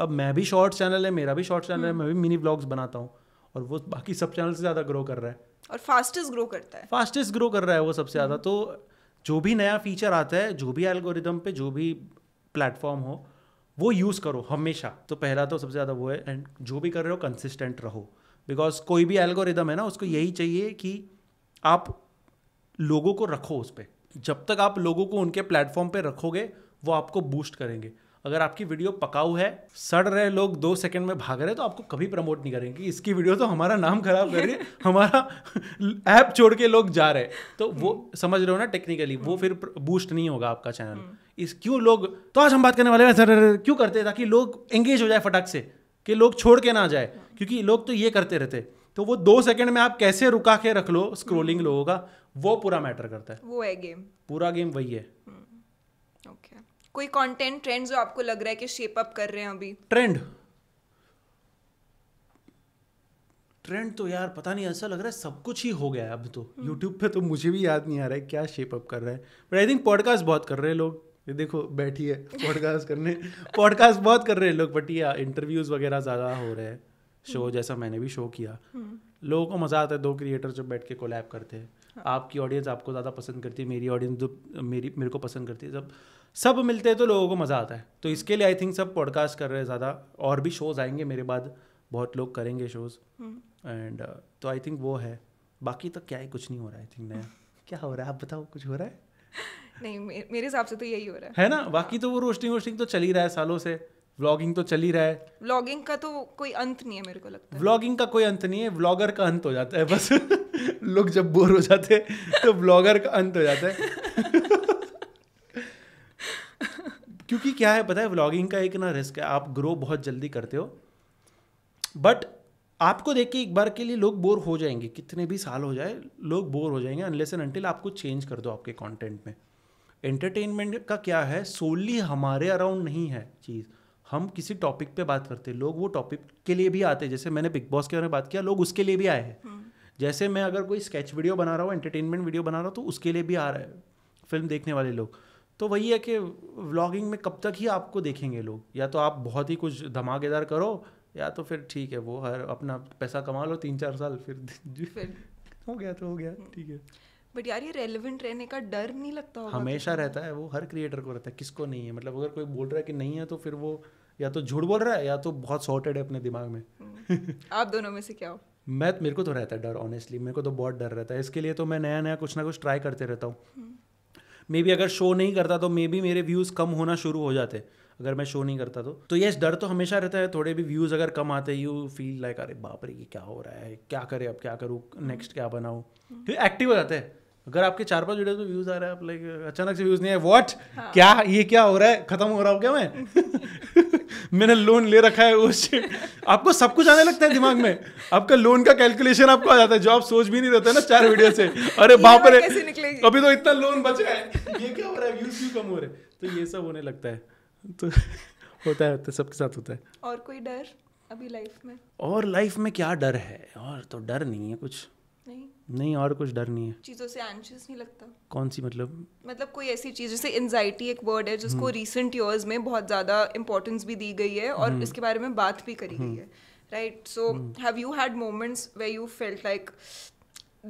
[SPEAKER 1] अब मैं भी शॉर्ट्स चैनल है मेरा भी शॉर्ट्स चैनल है हम्म। मैं भी मिनी ब्लॉग्स बनाता हूँ और वो बाकी सब चैनल से ज़्यादा ग्रो कर रहा है
[SPEAKER 2] और फास्टेस्ट ग्रो करता है
[SPEAKER 1] फास्टेस्ट ग्रो कर रहा है वो सबसे ज़्यादा हम्म। तो जो भी नया फीचर आता है जो भी एल्गोरिदम पे जो भी प्लेटफॉर्म हो वो यूज़ करो हमेशा तो पहला तो सबसे ज़्यादा वो है एंड जो भी कर रहे हो कंसिस्टेंट रहो बिकॉज कोई भी एल्गोरिदम है ना उसको यही चाहिए कि आप लोगों को रखो उस पर जब तक आप लोगों को उनके प्लेटफॉर्म पर रखोगे वो आपको बूस्ट करेंगे अगर आपकी वीडियो पकाऊ है सड़ रहे लोग दो सेकंड में भाग रहे तो आपको कभी प्रमोट नहीं करेंगे इसकी वीडियो तो हमारा नाम खराब कर रही है हमारा ऐप छोड़ के लोग जा रहे हैं तो वो समझ रहे हो ना टेक्निकली वो फिर बूस्ट नहीं होगा आपका चैनल हम्म। इस क्यों लोग तो आज हम बात करने वाले हैं सर क्यों करते हैं ताकि लोग एंगेज हो जाए फटाक से कि लोग छोड़ के ना जाए क्योंकि लोग तो ये करते रहते तो वो दो सेकंड में आप कैसे रुका के रख लो स्क्रोलिंग लोगों का वो पूरा मैटर करता है वो है गेम पूरा गेम वही है
[SPEAKER 2] हम्म। कोई कंटेंट ट्रेंड जो आपको लग रहा है कि शेप अप कर रहे हैं अभी
[SPEAKER 1] ट्रेंड ट्रेंड तो यार पता नहीं ऐसा लग रहा है सब कुछ ही हो गया है अब तो यूट्यूब हम्म। पे तो मुझे भी याद नहीं आ रहा है क्या शेप अप कर रहा है बट आई थिंक पॉडकास्ट बहुत कर रहे हैं लोग ये देखो बैठी है पॉडकास्ट करने पॉडकास्ट बहुत कर रहे हैं लोग बट ये इंटरव्यूज़ वगैरह ज़्यादा हो रहे हैं शो हम्म। जैसा मैंने भी शो किया हम्म। लोगों को मज़ा आता है दो क्रिएटर जब बैठ के कोलैब करते हैं हाँ। आपकी ऑडियंस आपको ज़्यादा पसंद करती है मेरी ऑडियंस मेरी मेरे को पसंद करती है जब सब मिलते हैं तो लोगों को मज़ा आता है तो इसके लिए आई थिंक सब पॉडकास्ट कर रहे हैं ज़्यादा और भी शोज़ आएंगे मेरे बाद बहुत लोग करेंगे शोज़ एंड हम्म। uh, तो आई थिंक वो है बाकी तो क्या है कुछ नहीं हो रहा है आई थिंक नया क्या हो रहा है आप बताओ कुछ हो रहा है
[SPEAKER 2] नहीं मेरे हिसाब से तो यही हो रहा है है ना
[SPEAKER 1] बाकी तो वो रोस्टिंग वोस्टिंग तो चल ही रहा है सालों से व्लॉगिंग तो चल ही रहा है
[SPEAKER 2] व्लॉगिंग का तो कोई अंत नहीं है मेरे को लगता
[SPEAKER 1] है व्लॉगिंग का कोई अंत नहीं है व्लॉगर का अंत हो जाता है बस लोग जब बोर हो जाते हैं तो व्लॉगर का अंत हो जाता है क्योंकि क्या है पता है व्लॉगिंग का एक ना रिस्क है आप ग्रो बहुत जल्दी करते हो बट आपको देख के एक बार के लिए लोग बोर हो जाएंगे कितने भी साल हो जाए लोग बोर हो जाएंगे अनलेस एंड अनटिल आपको चेंज कर दो आपके कंटेंट में एंटरटेनमेंट का क्या है सोली हमारे अराउंड नहीं है चीज़ हम किसी टॉपिक पे बात करते हैं लोग वो टॉपिक के लिए भी आते हैं जैसे मैंने बिग बॉस के बारे में बात किया लोग उसके लिए भी आए हैं हम्म। जैसे मैं अगर कोई स्केच वीडियो बना रहा हूँ एंटरटेनमेंट वीडियो बना रहा हूँ तो उसके लिए भी आ रहा है फिल्म देखने वाले लोग तो वही है कि व्लॉगिंग में कब तक ही आपको देखेंगे लोग या तो आप बहुत ही कुछ धमाकेदार करो या तो फिर ठीक है वो हर अपना पैसा कमा लो तीन चार साल फिर,
[SPEAKER 2] हो गया तो हो गया हम्म। ठीक है बट यार ये रेलिवेंट रहने का डर नहीं लगता होगा हमेशा रहता
[SPEAKER 1] है वो हर क्रिएटर को रहता है किसको नहीं है मतलब अगर कोई बोल रहा है कि नहीं है तो फिर वो या तो झूठ बोल रहा है या तो बहुत सॉर्टेड है अपने दिमाग में हम्म।
[SPEAKER 2] आप दोनों में से क्या हो
[SPEAKER 1] मैं मेरे को तो रहता है डर ऑनेस्टली मेरे को तो बहुत डर रहता है इसके लिए तो मैं नया नया कुछ ना कुछ ट्राई करते रहता हूँ हम्म। मे बी अगर शो नहीं करता तो मे बी मेरे व्यूज़ कम होना शुरू हो जाते अगर मैं शो नहीं करता तो तो यस डर तो हमेशा रहता है थोड़े भी व्यूज़ अगर कम आते यू फील लाइक अरे बाप रे ये क्या हो रहा है क्या करे अब क्या करूँ नेक्स्ट क्या बनाऊँ क्योंकि एक्टिव हो जाते हैं अगर आपके चार पांच वीडियोस में व्यूज आ रहा है आप लाइक अचानक से व्यूज नहीं है व्हाट हाँ. क्या ये क्या हो रहा है खत्म हो रहा हूँ क्या मैं मैंने लोन ले रखा है उस आपको सब कुछ आने लगता है दिमाग में आपका लोन का कैलकुलेशन आपको आ जाता है जो आप सोच भी नहीं रहते ना चार वीडियो से अरे बाप रे अभी तो इतना लोन बचा है ये क्या हो रहा है व्यूज क्यों कम हो रहे तो ये सब होने लगता है तो होता है होता है सबके साथ होता है
[SPEAKER 2] और कोई डर अभी लाइफ में
[SPEAKER 1] और लाइफ में क्या डर है और तो डर नहीं है कुछ नहीं और कुछ डर नहीं है
[SPEAKER 2] चीज़ों से एंशियस नहीं लगता
[SPEAKER 1] कौन सी मतलब
[SPEAKER 2] मतलब कोई ऐसी चीज़ जैसे एनजाइटी एक वर्ड है जिसको रिसेंट हम्म। ईयर्स में बहुत ज़्यादा इंपॉर्टेंस भी दी गई है और हम्म। इसके बारे में बात भी करी गई हम्म। है right so have you had moments where you felt like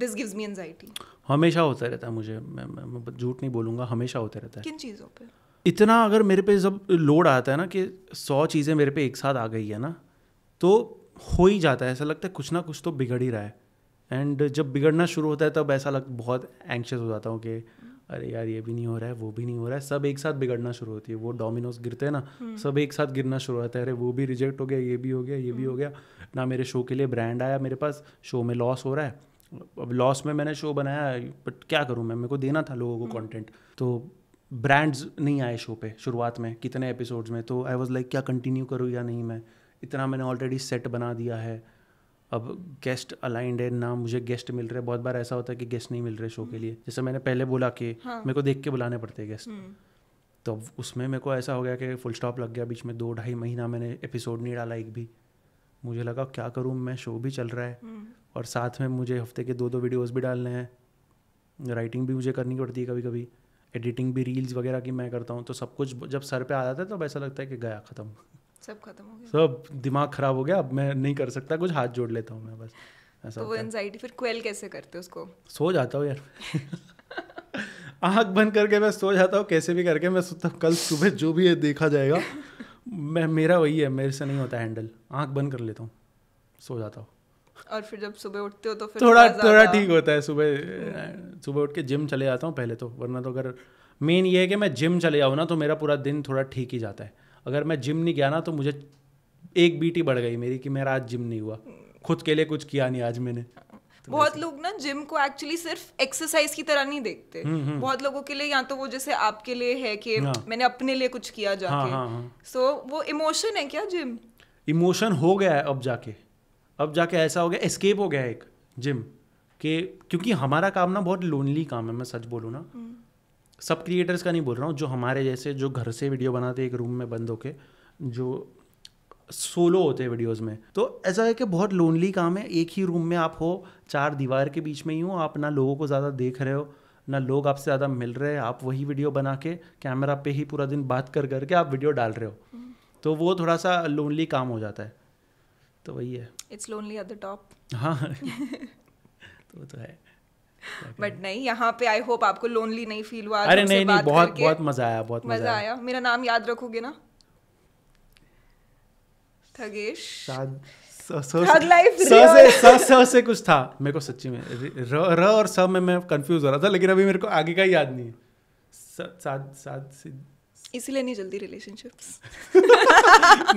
[SPEAKER 2] this gives me anxiety
[SPEAKER 1] हमेशा होता रहता है मुझे मैं, मैं झूठ नहीं बोलूंगा हमेशा होता रहता है किन चीज़ों पे इतना अगर मेरे पे जब लोड आता है ना कि सौ चीज़ें मेरे पे एक साथ आ गई है ना तो हो ही जाता है ऐसा लगता है कुछ ना कुछ तो बिगड़ ही रहा है एंड जब बिगड़ना शुरू होता है तब ऐसा लग बहुत एंक्शस हो जाता हूँ कि अरे यार ये भी नहीं हो रहा है वो भी नहीं हो रहा है सब एक साथ बिगड़ना शुरू होती है वो डोमिनोज गिरते हैं ना हम्म। सब एक साथ गिरना शुरू होता है अरे वो भी रिजेक्ट हो गया ये भी हो गया ये भी हो हम्म। गया ना मेरे शो के लिए ब्रांड आया मेरे पास शो में लॉस हो रहा है अब लॉस में मैंने शो बनाया बट क्या करूँ मैं मेरे को देना था लोगों को कॉन्टेंट हम्म। तो ब्रांड्स नहीं आए शो पे शुरुआत में कितने एपिसोड्स में तो आई वॉज लाइक क्या कंटिन्यू करूँ या नहीं मैं इतना मैंने ऑलरेडी सेट बना दिया है अब गेस्ट अलाइंड है ना मुझे गेस्ट मिल रहे बहुत बार ऐसा होता है कि गेस्ट नहीं मिल रहे शो के लिए हम्म। जैसे मैंने पहले बोला कि हाँ. मेरे को देख के बुलाने पड़ते हैं गेस्ट हम्म। तो अब उसमें मेरे को ऐसा हो गया कि फुल स्टॉप लग गया बीच में दो ढाई महीना मैंने एपिसोड नहीं डाला एक भी मुझे लगा क्या करूँ मैं शो भी चल रहा है हम्म। और साथ में मुझे हफ्ते के दो दो वीडियोज़ भी डालने हैं राइटिंग भी मुझे करनी पड़ती है कभी कभी एडिटिंग भी रील्स वगैरह की मैं करता हूँ तो सब कुछ जब सर पे आ जाता है तो ऐसा लगता है कि गया ख़त्म
[SPEAKER 2] सब खत्म हो गया सब
[SPEAKER 1] दिमाग खराब हो गया अब मैं नहीं कर सकता कुछ हाथ जोड़ लेता हूँ मैं बस ऐसा तो वो
[SPEAKER 2] एनजाइटी फिर क्वेल कैसे करते उसको
[SPEAKER 1] सो जाता हूँ यार आँख बंद करके मैं सो जाता हूँ कैसे भी करके मैं सोता कल सुबह जो भी है देखा जाएगा मैं मेरा वही है मेरे से नहीं होता हैंडल आँख बंद कर लेता हूँ सो जाता हूँ
[SPEAKER 2] और फिर जब सुबह उठते हो तो फिर थोड़ा थोड़ा ठीक
[SPEAKER 1] होता है सुबह सुबह उठ के जिम चले जाता हूँ पहले तो वरना तो अगर मेन ये है कि मैं जिम चले जाऊँ ना तो मेरा पूरा दिन थोड़ा ठीक ही जाता है अगर मैं जिम नहीं गया ना तो मुझे एक बीटी बढ़ गई मेरी कि मेरा आज जिम नहीं हुआ खुद के लिए कुछ किया नहीं आज मैंने
[SPEAKER 2] तो बहुत लोग ना जिम को एक्चुअली सिर्फ एक्सरसाइज की तरह नहीं देखते हुँ, हम्म, हुँ. हम्म। बहुत लोगों के लिए या तो वो जैसे आपके लिए है कि हाँ। मैंने अपने लिए कुछ किया जाके सो हाँ, हाँ, हाँ, so, वो इमोशन है क्या जिम
[SPEAKER 1] इमोशन हो गया है अब जाके अब जाके ऐसा हो गया एस्केप हो गया एक जिम के क्योंकि हमारा काम ना बहुत लोनली काम है मैं सच बोलूँ ना हुँ. हम्म। सब क्रिएटर्स का नहीं बोल रहा हूँ जो हमारे जैसे जो घर से वीडियो बनाते एक रूम में बंद होके जो सोलो होते हैं वीडियोस में तो ऐसा है कि बहुत लोनली काम है एक ही रूम में आप हो चार दीवार के बीच में ही हो आप ना लोगों को ज़्यादा देख रहे हो ना लोग आपसे ज़्यादा मिल रहे हैं आप वही वीडियो बना के कैमरा पे ही पूरा दिन बात कर करके आप वीडियो डाल रहे हो हम्म। तो वो थोड़ा सा लोनली काम हो जाता है तो वही है
[SPEAKER 2] it's lonely at the top हाँ
[SPEAKER 1] तो, तो है
[SPEAKER 2] बट नहीं यहाँ पे आई होप आपको लोनली नहीं फील हुआ अरे नहीं नहीं बहुत बहुत मजा आया बहुत मजा आया मेरा नाम याद रखोगे ना थगेश
[SPEAKER 1] से, कुछ था मेरे को सच्ची में र, और स में मैं कंफ्यूज हो रहा था लेकिन अभी मेरे को आगे का याद नहीं है
[SPEAKER 2] इसीलिए नहीं जल्दी रिलेशनशिप्स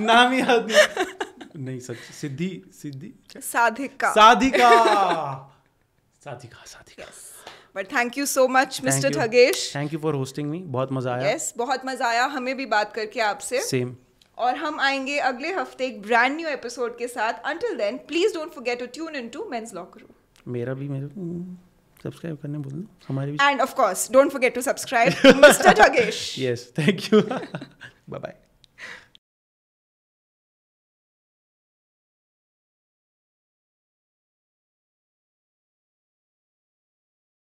[SPEAKER 2] नाम याद
[SPEAKER 1] नहीं सच Siddhi Siddhi
[SPEAKER 2] Sadhika Sadhika
[SPEAKER 1] Sathika Sathika
[SPEAKER 2] but thank you so much mister Thugesh
[SPEAKER 1] thank you for hosting me बहुत मजा आया यस
[SPEAKER 2] yes, बहुत मजा आया हमें भी बात करके आपसे सेम और हम आएंगे अगले हफ्ते एक ब्रांड न्यू एपिसोड के साथ until then please don't forget to tune into Men's locker Room
[SPEAKER 1] मेरा भी मेरा सब्सक्राइब करने दो हमारे
[SPEAKER 2] भी and of course don't forget to subscribe mister Thugesh
[SPEAKER 1] yes thank you bye bye